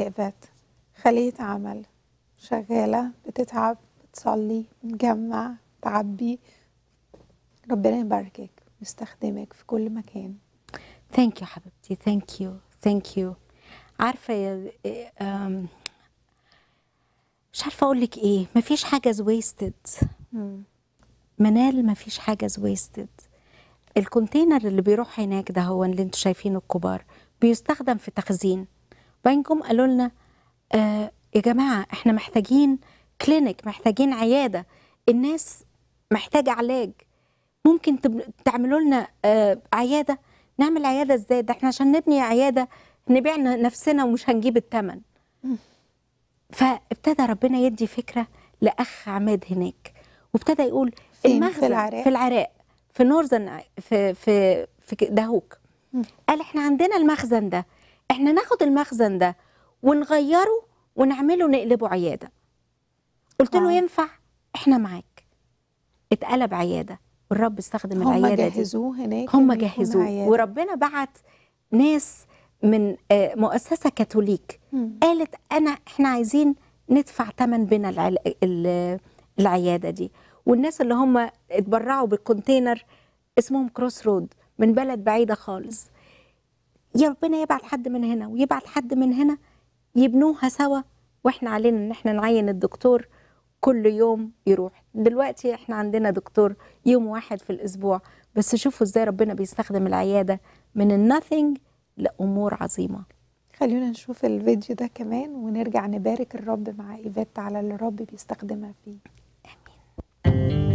Speaker 1: ذبذبات خلية عمل شغالة بتتعب بتصلي بتجمع تعبي
Speaker 2: ربنا يباركك ويستخدمك في كل مكان ثانك يو حبيبتي ثانك يو ثانك يو عارفة يا إيه، مش عارفة أقول لك إيه مفيش حاجة از ويستد منال مفيش حاجة از ويستد الكونتينر اللي بيروح هناك ده هو اللي انتوا شايفينه الكبار بيستخدم في تخزين بينكم قالوا لنا آه يا جماعه احنا محتاجين كلينيك محتاجين عياده الناس محتاجه علاج ممكن تعملوا لنا آه عياده نعمل عياده ازاي ده احنا عشان نبني عياده نبيع نفسنا ومش هنجيب الثمن فابتدى ربنا يدي فكره لاخ عماد هناك وابتدى يقول المخزن في العراق في العراق في نورزن في في في دهوك قال احنا عندنا المخزن ده احنا ناخد المخزن ده ونغيره ونعمله نقلبه عياده قلت له آه. ينفع احنا معاك اتقلب عياده والرب استخدم العياده دي هم جهزوه هناك هم جهزوه وربنا بعت ناس من آه، مؤسسه كاثوليك قالت انا احنا عايزين ندفع ثمن بنا العياده دي والناس اللي هم اتبرعوا بالكونتينر اسمهم كروس رود من بلد بعيده خالص يا ربنا يبعت حد من هنا ويبعت حد من هنا يبنوها سوا واحنا علينا ان احنا نعين الدكتور كل يوم يروح دلوقتي احنا عندنا دكتور يوم واحد في الاسبوع بس شوفوا ازاي ربنا بيستخدم العياده من الناثينج لامور عظيمه خلينا نشوف الفيديو ده كمان ونرجع نبارك الرب
Speaker 1: مع ايفيت على اللي الرب بيستخدمها فيه امين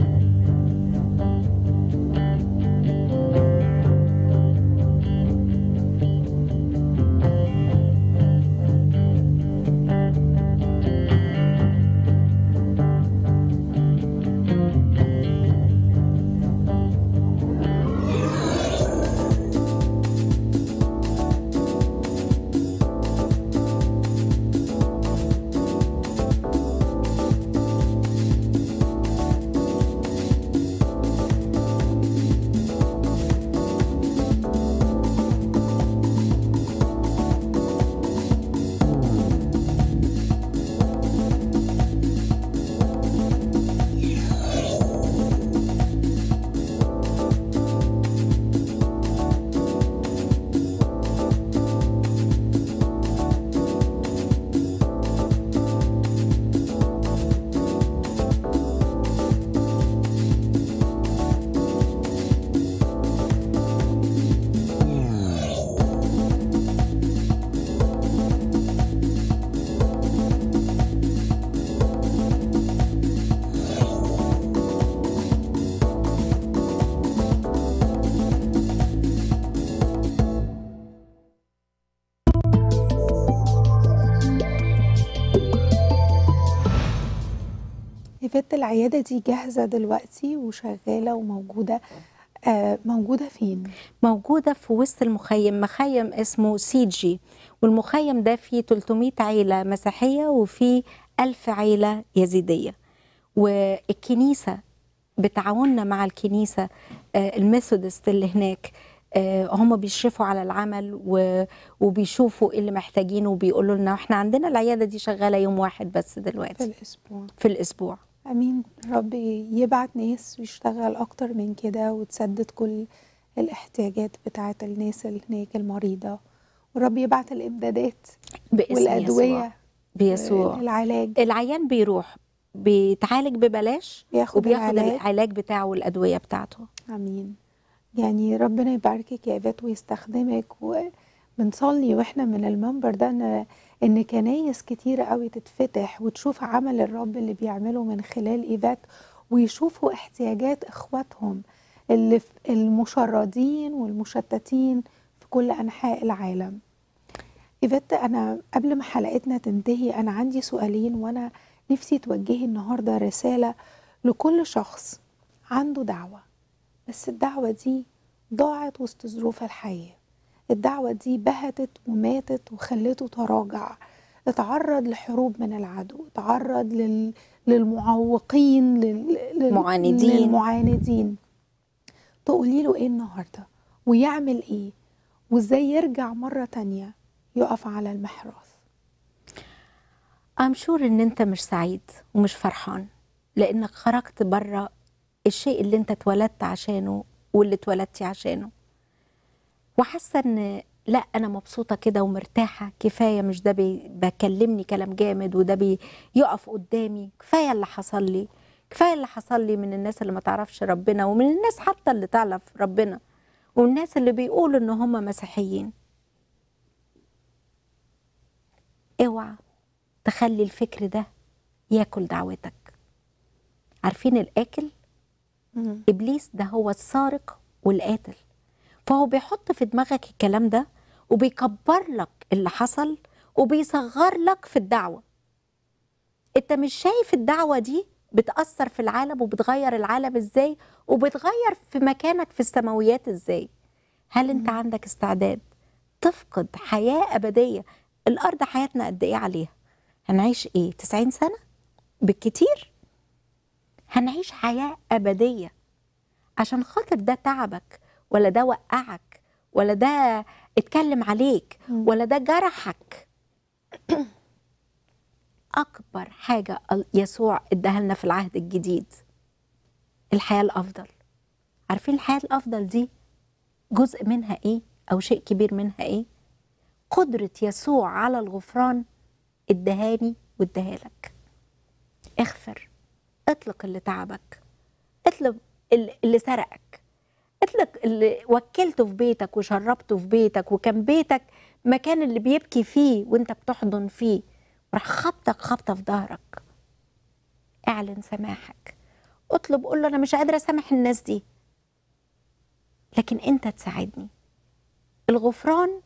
Speaker 1: العياده دي جاهزه دلوقتي وشغاله
Speaker 2: وموجوده آه موجوده فين موجوده في وسط المخيم مخيم اسمه سي جي والمخيم ده فيه 300 عيله مسيحيه وفيه 1000 عيله يزيديه والكنيسه بتعاوننا مع الكنيسه آه الميثودست اللي هناك آه، هم بيشرفوا على العمل وبيشوفوا إيه اللي محتاجينه وبيقولوا لنا احنا عندنا العياده دي شغاله يوم واحد بس دلوقتي في الاسبوع في الاسبوع
Speaker 1: امين رب يبعت ناس ويشتغل اكتر من كده وتسدد كل الاحتياجات بتاعه الناس اللي هناك المريضه
Speaker 2: ورب يبعت الامدادات باسم والادويه
Speaker 1: بيسوع
Speaker 2: العلاج العيان بيروح بيتعالج ببلاش
Speaker 1: بياخد وبياخد العلاج,
Speaker 2: العلاج بتاعه والادويه بتاعته
Speaker 1: امين يعني ربنا يباركك يا ايفات ويستخدمك وبنصلي واحنا من المنبر ده ان كنايس كتير قوي تتفتح وتشوف عمل الرب اللي بيعمله من خلال ايفات ويشوفوا احتياجات اخواتهم اللي المشردين والمشتتين في كل انحاء العالم ايفات انا قبل ما حلقتنا تنتهي انا عندي سؤالين وانا نفسي توجهي النهارده رساله لكل شخص عنده دعوه بس الدعوه دي ضاعت وسط ظروف الحياه الدعوة دي بهتت وماتت وخلته تراجع اتعرض لحروب من العدو اتعرض لل... للمعوقين لل... للمعاندين للمعاندين تقولي له ايه النهارده ويعمل ايه وازاي يرجع مرة تانية يقف على المحراث
Speaker 2: I'm sure ان انت مش سعيد ومش فرحان لانك خرجت بره الشيء اللي انت اتولدت عشانه واللي اتولدتي عشانه وحاسه ان لا انا مبسوطه كده ومرتاحه كفايه مش ده بيكلمني كلام جامد وده بيقف قدامي كفايه اللي حصل لي كفايه اللي حصل لي من الناس اللي ما تعرفش ربنا ومن الناس حتى اللي تعرف ربنا والناس اللي بيقولوا ان هم مسيحيين اوعى تخلي الفكر ده ياكل دعوتك عارفين الاكل ابليس ده هو السارق والقاتل فهو بيحط في دماغك الكلام ده وبيكبر لك اللي حصل وبيصغر لك في الدعوة انت مش شايف الدعوة دي بتأثر في العالم وبتغير العالم ازاي وبتغير في مكانك في السماويات ازاي هل انت عندك استعداد تفقد حياة أبدية الأرض حياتنا قد ايه عليها هنعيش ايه 90 سنة بالكتير هنعيش حياة أبدية عشان خاطر ده تعبك ولا ده وقعك ولا ده اتكلم عليك ولا ده جرحك [coughs] أكبر حاجة يسوع اداها لنا في العهد الجديد الحياة الأفضل عارفين الحياة الأفضل دي جزء منها إيه أو شيء كبير منها إيه قدرة يسوع على الغفران ادهاني واداها اغفر اطلق اللي تعبك اطلب اللي سرقك لك اللي وكلته في بيتك وشربته في بيتك وكان بيتك مكان اللي بيبكي فيه وانت بتحضن فيه راح خبطك خبطه في ظهرك اعلن سماحك اطلب قول له انا مش قادره اسامح الناس دي لكن انت تساعدني الغفران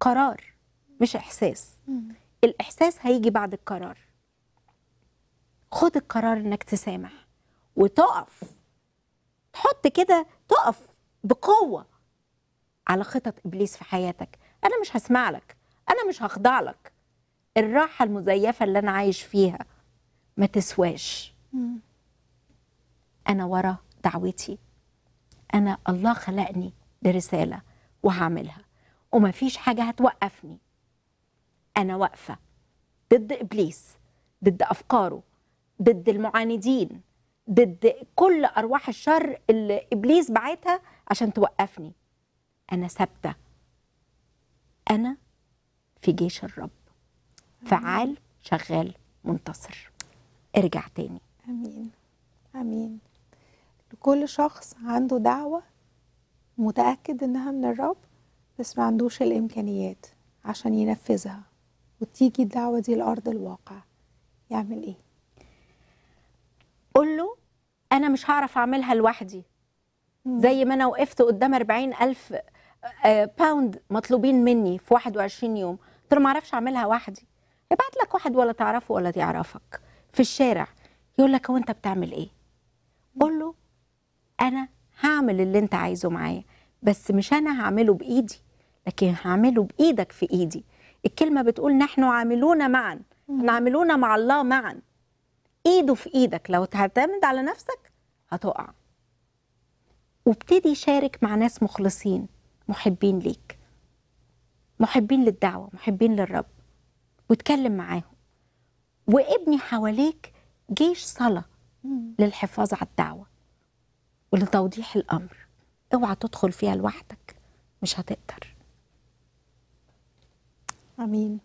Speaker 2: قرار مش احساس الاحساس هيجي بعد القرار خد القرار انك تسامح وتقف تحط كده تقف بقوه على خطط ابليس في حياتك انا مش هسمع لك انا مش هخضع لك الراحه المزيفه اللي انا عايش فيها ما تسواش انا ورا دعوتي انا الله خلقني لرساله وهعملها ومفيش حاجه هتوقفني انا واقفه ضد ابليس ضد افكاره ضد المعاندين ضد كل ارواح الشر اللي ابليس بعتها عشان توقفني انا ثابته انا في جيش الرب فعال شغال منتصر ارجع تاني
Speaker 1: امين امين لكل شخص عنده دعوه متاكد انها من الرب بس ما عندوش الامكانيات عشان ينفذها وتيجي الدعوه دي لارض الواقع
Speaker 2: يعمل ايه قول له انا مش هعرف اعملها لوحدي زي ما انا وقفت قدام 40 الف باوند آه، مطلوبين مني في 21 يوم قلت له ما اعرفش اعملها وحدي يبعت لك واحد ولا تعرفه ولا يعرفك في الشارع يقول لك هو انت بتعمل ايه قول له انا هعمل اللي انت عايزه معايا بس مش انا هعمله بايدي لكن هعمله بايدك في ايدي الكلمه بتقول نحن عاملون معا نعملون مع الله معا ايده في ايدك لو تعتمد على نفسك هتقع وابتدي شارك مع ناس مخلصين محبين ليك محبين للدعوة محبين للرب واتكلم معاهم وابني حواليك جيش صلاة للحفاظ على الدعوة ولتوضيح الأمر اوعى تدخل فيها لوحدك مش هتقدر
Speaker 1: امين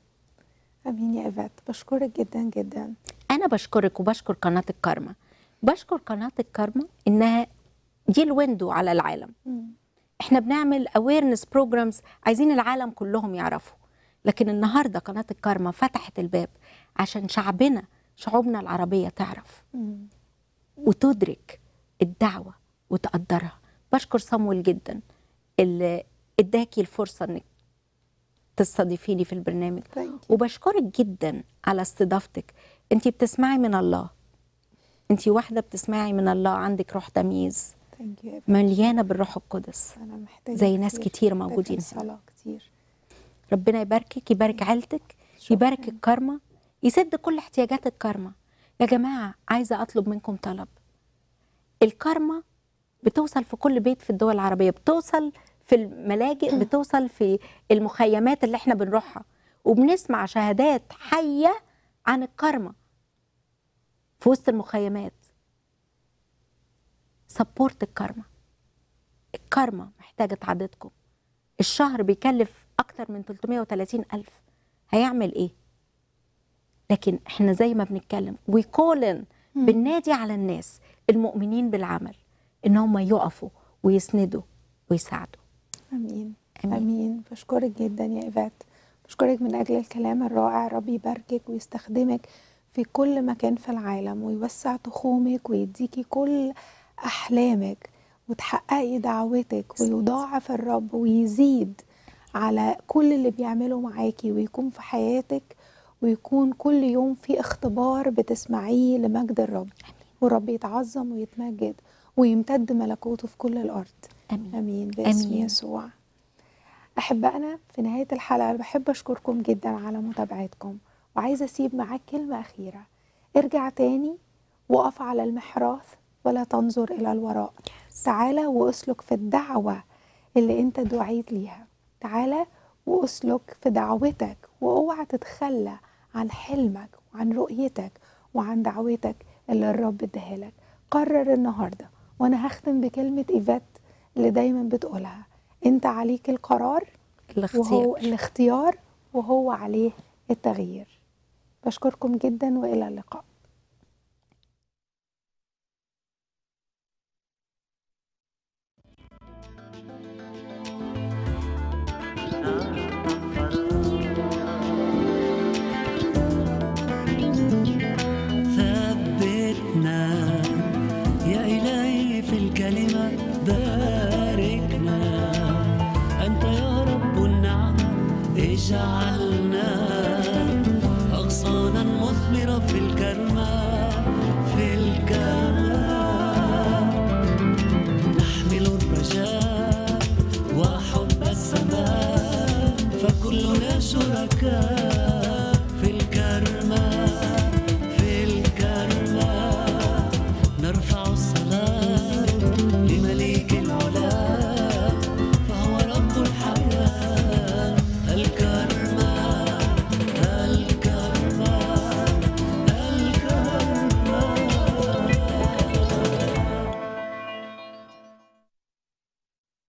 Speaker 1: امين يا ايفات بشكرك جدا جدا
Speaker 2: انا بشكرك وبشكر قناه الكارما بشكر قناه الكارما انها دي الويندو على العالم احنا بنعمل اويرنس بروجرامز عايزين العالم كلهم يعرفوا لكن النهارده قناه الكارما فتحت الباب عشان شعبنا شعوبنا العربيه تعرف وتدرك الدعوه وتقدرها بشكر صمويل جدا اللي اداكي الفرصه انك تستضيفيني في البرنامج وبشكرك جدا على استضافتك انت بتسمعي من الله انت واحده بتسمعي من الله عندك روح تمييز مليانه بالروح القدس انا محتاجه زي ناس كتير, موجودين هنا كتير ربنا يباركك يبارك عيلتك يبارك الكارما يسد كل احتياجات الكارما يا جماعه عايزه اطلب منكم طلب الكارما بتوصل في كل بيت في الدول العربيه بتوصل في الملاجئ بتوصل في المخيمات اللي احنا بنروحها وبنسمع شهادات حيه عن الكارما في وسط المخيمات سبورت الكارما الكارما محتاجة تعضدكم الشهر بيكلف أكتر من 330 ألف هيعمل إيه؟ لكن إحنا زي ما بنتكلم ويكولن بالنادي على الناس المؤمنين بالعمل إن هم يقفوا ويسندوا ويساعدوا أمين أمين, أمين. بشكرك
Speaker 1: جدا يا إيفات أشكرك من أجل الكلام الرائع ربي يباركك ويستخدمك في كل مكان في العالم ويوسع تخومك ويديكي كل أحلامك وتحققي دعوتك ويضاعف الرب ويزيد على كل اللي بيعمله معاكي ويكون في حياتك ويكون كل يوم في اختبار بتسمعيه لمجد الرب ورب يتعظم ويتمجد ويمتد ملكوته في كل الأرض أمين, أمين باسم أمين. يسوع أحب أنا في نهاية الحلقة بحب أشكركم جدا على متابعتكم وعايزة أسيب معاك كلمة أخيرة ارجع تاني وقف على المحراث ولا تنظر إلى الوراء تعالى واسلك في الدعوة اللي أنت دعيت ليها تعالى واسلك في دعوتك واوعى تتخلى عن حلمك وعن رؤيتك وعن دعوتك اللي الرب ادهلك لك قرر النهارده وانا هختم بكلمه ايفات اللي دايما بتقولها انت عليك القرار الاختيار وهو الاختيار وهو عليه التغيير بشكركم جدا والى اللقاء
Speaker 3: love.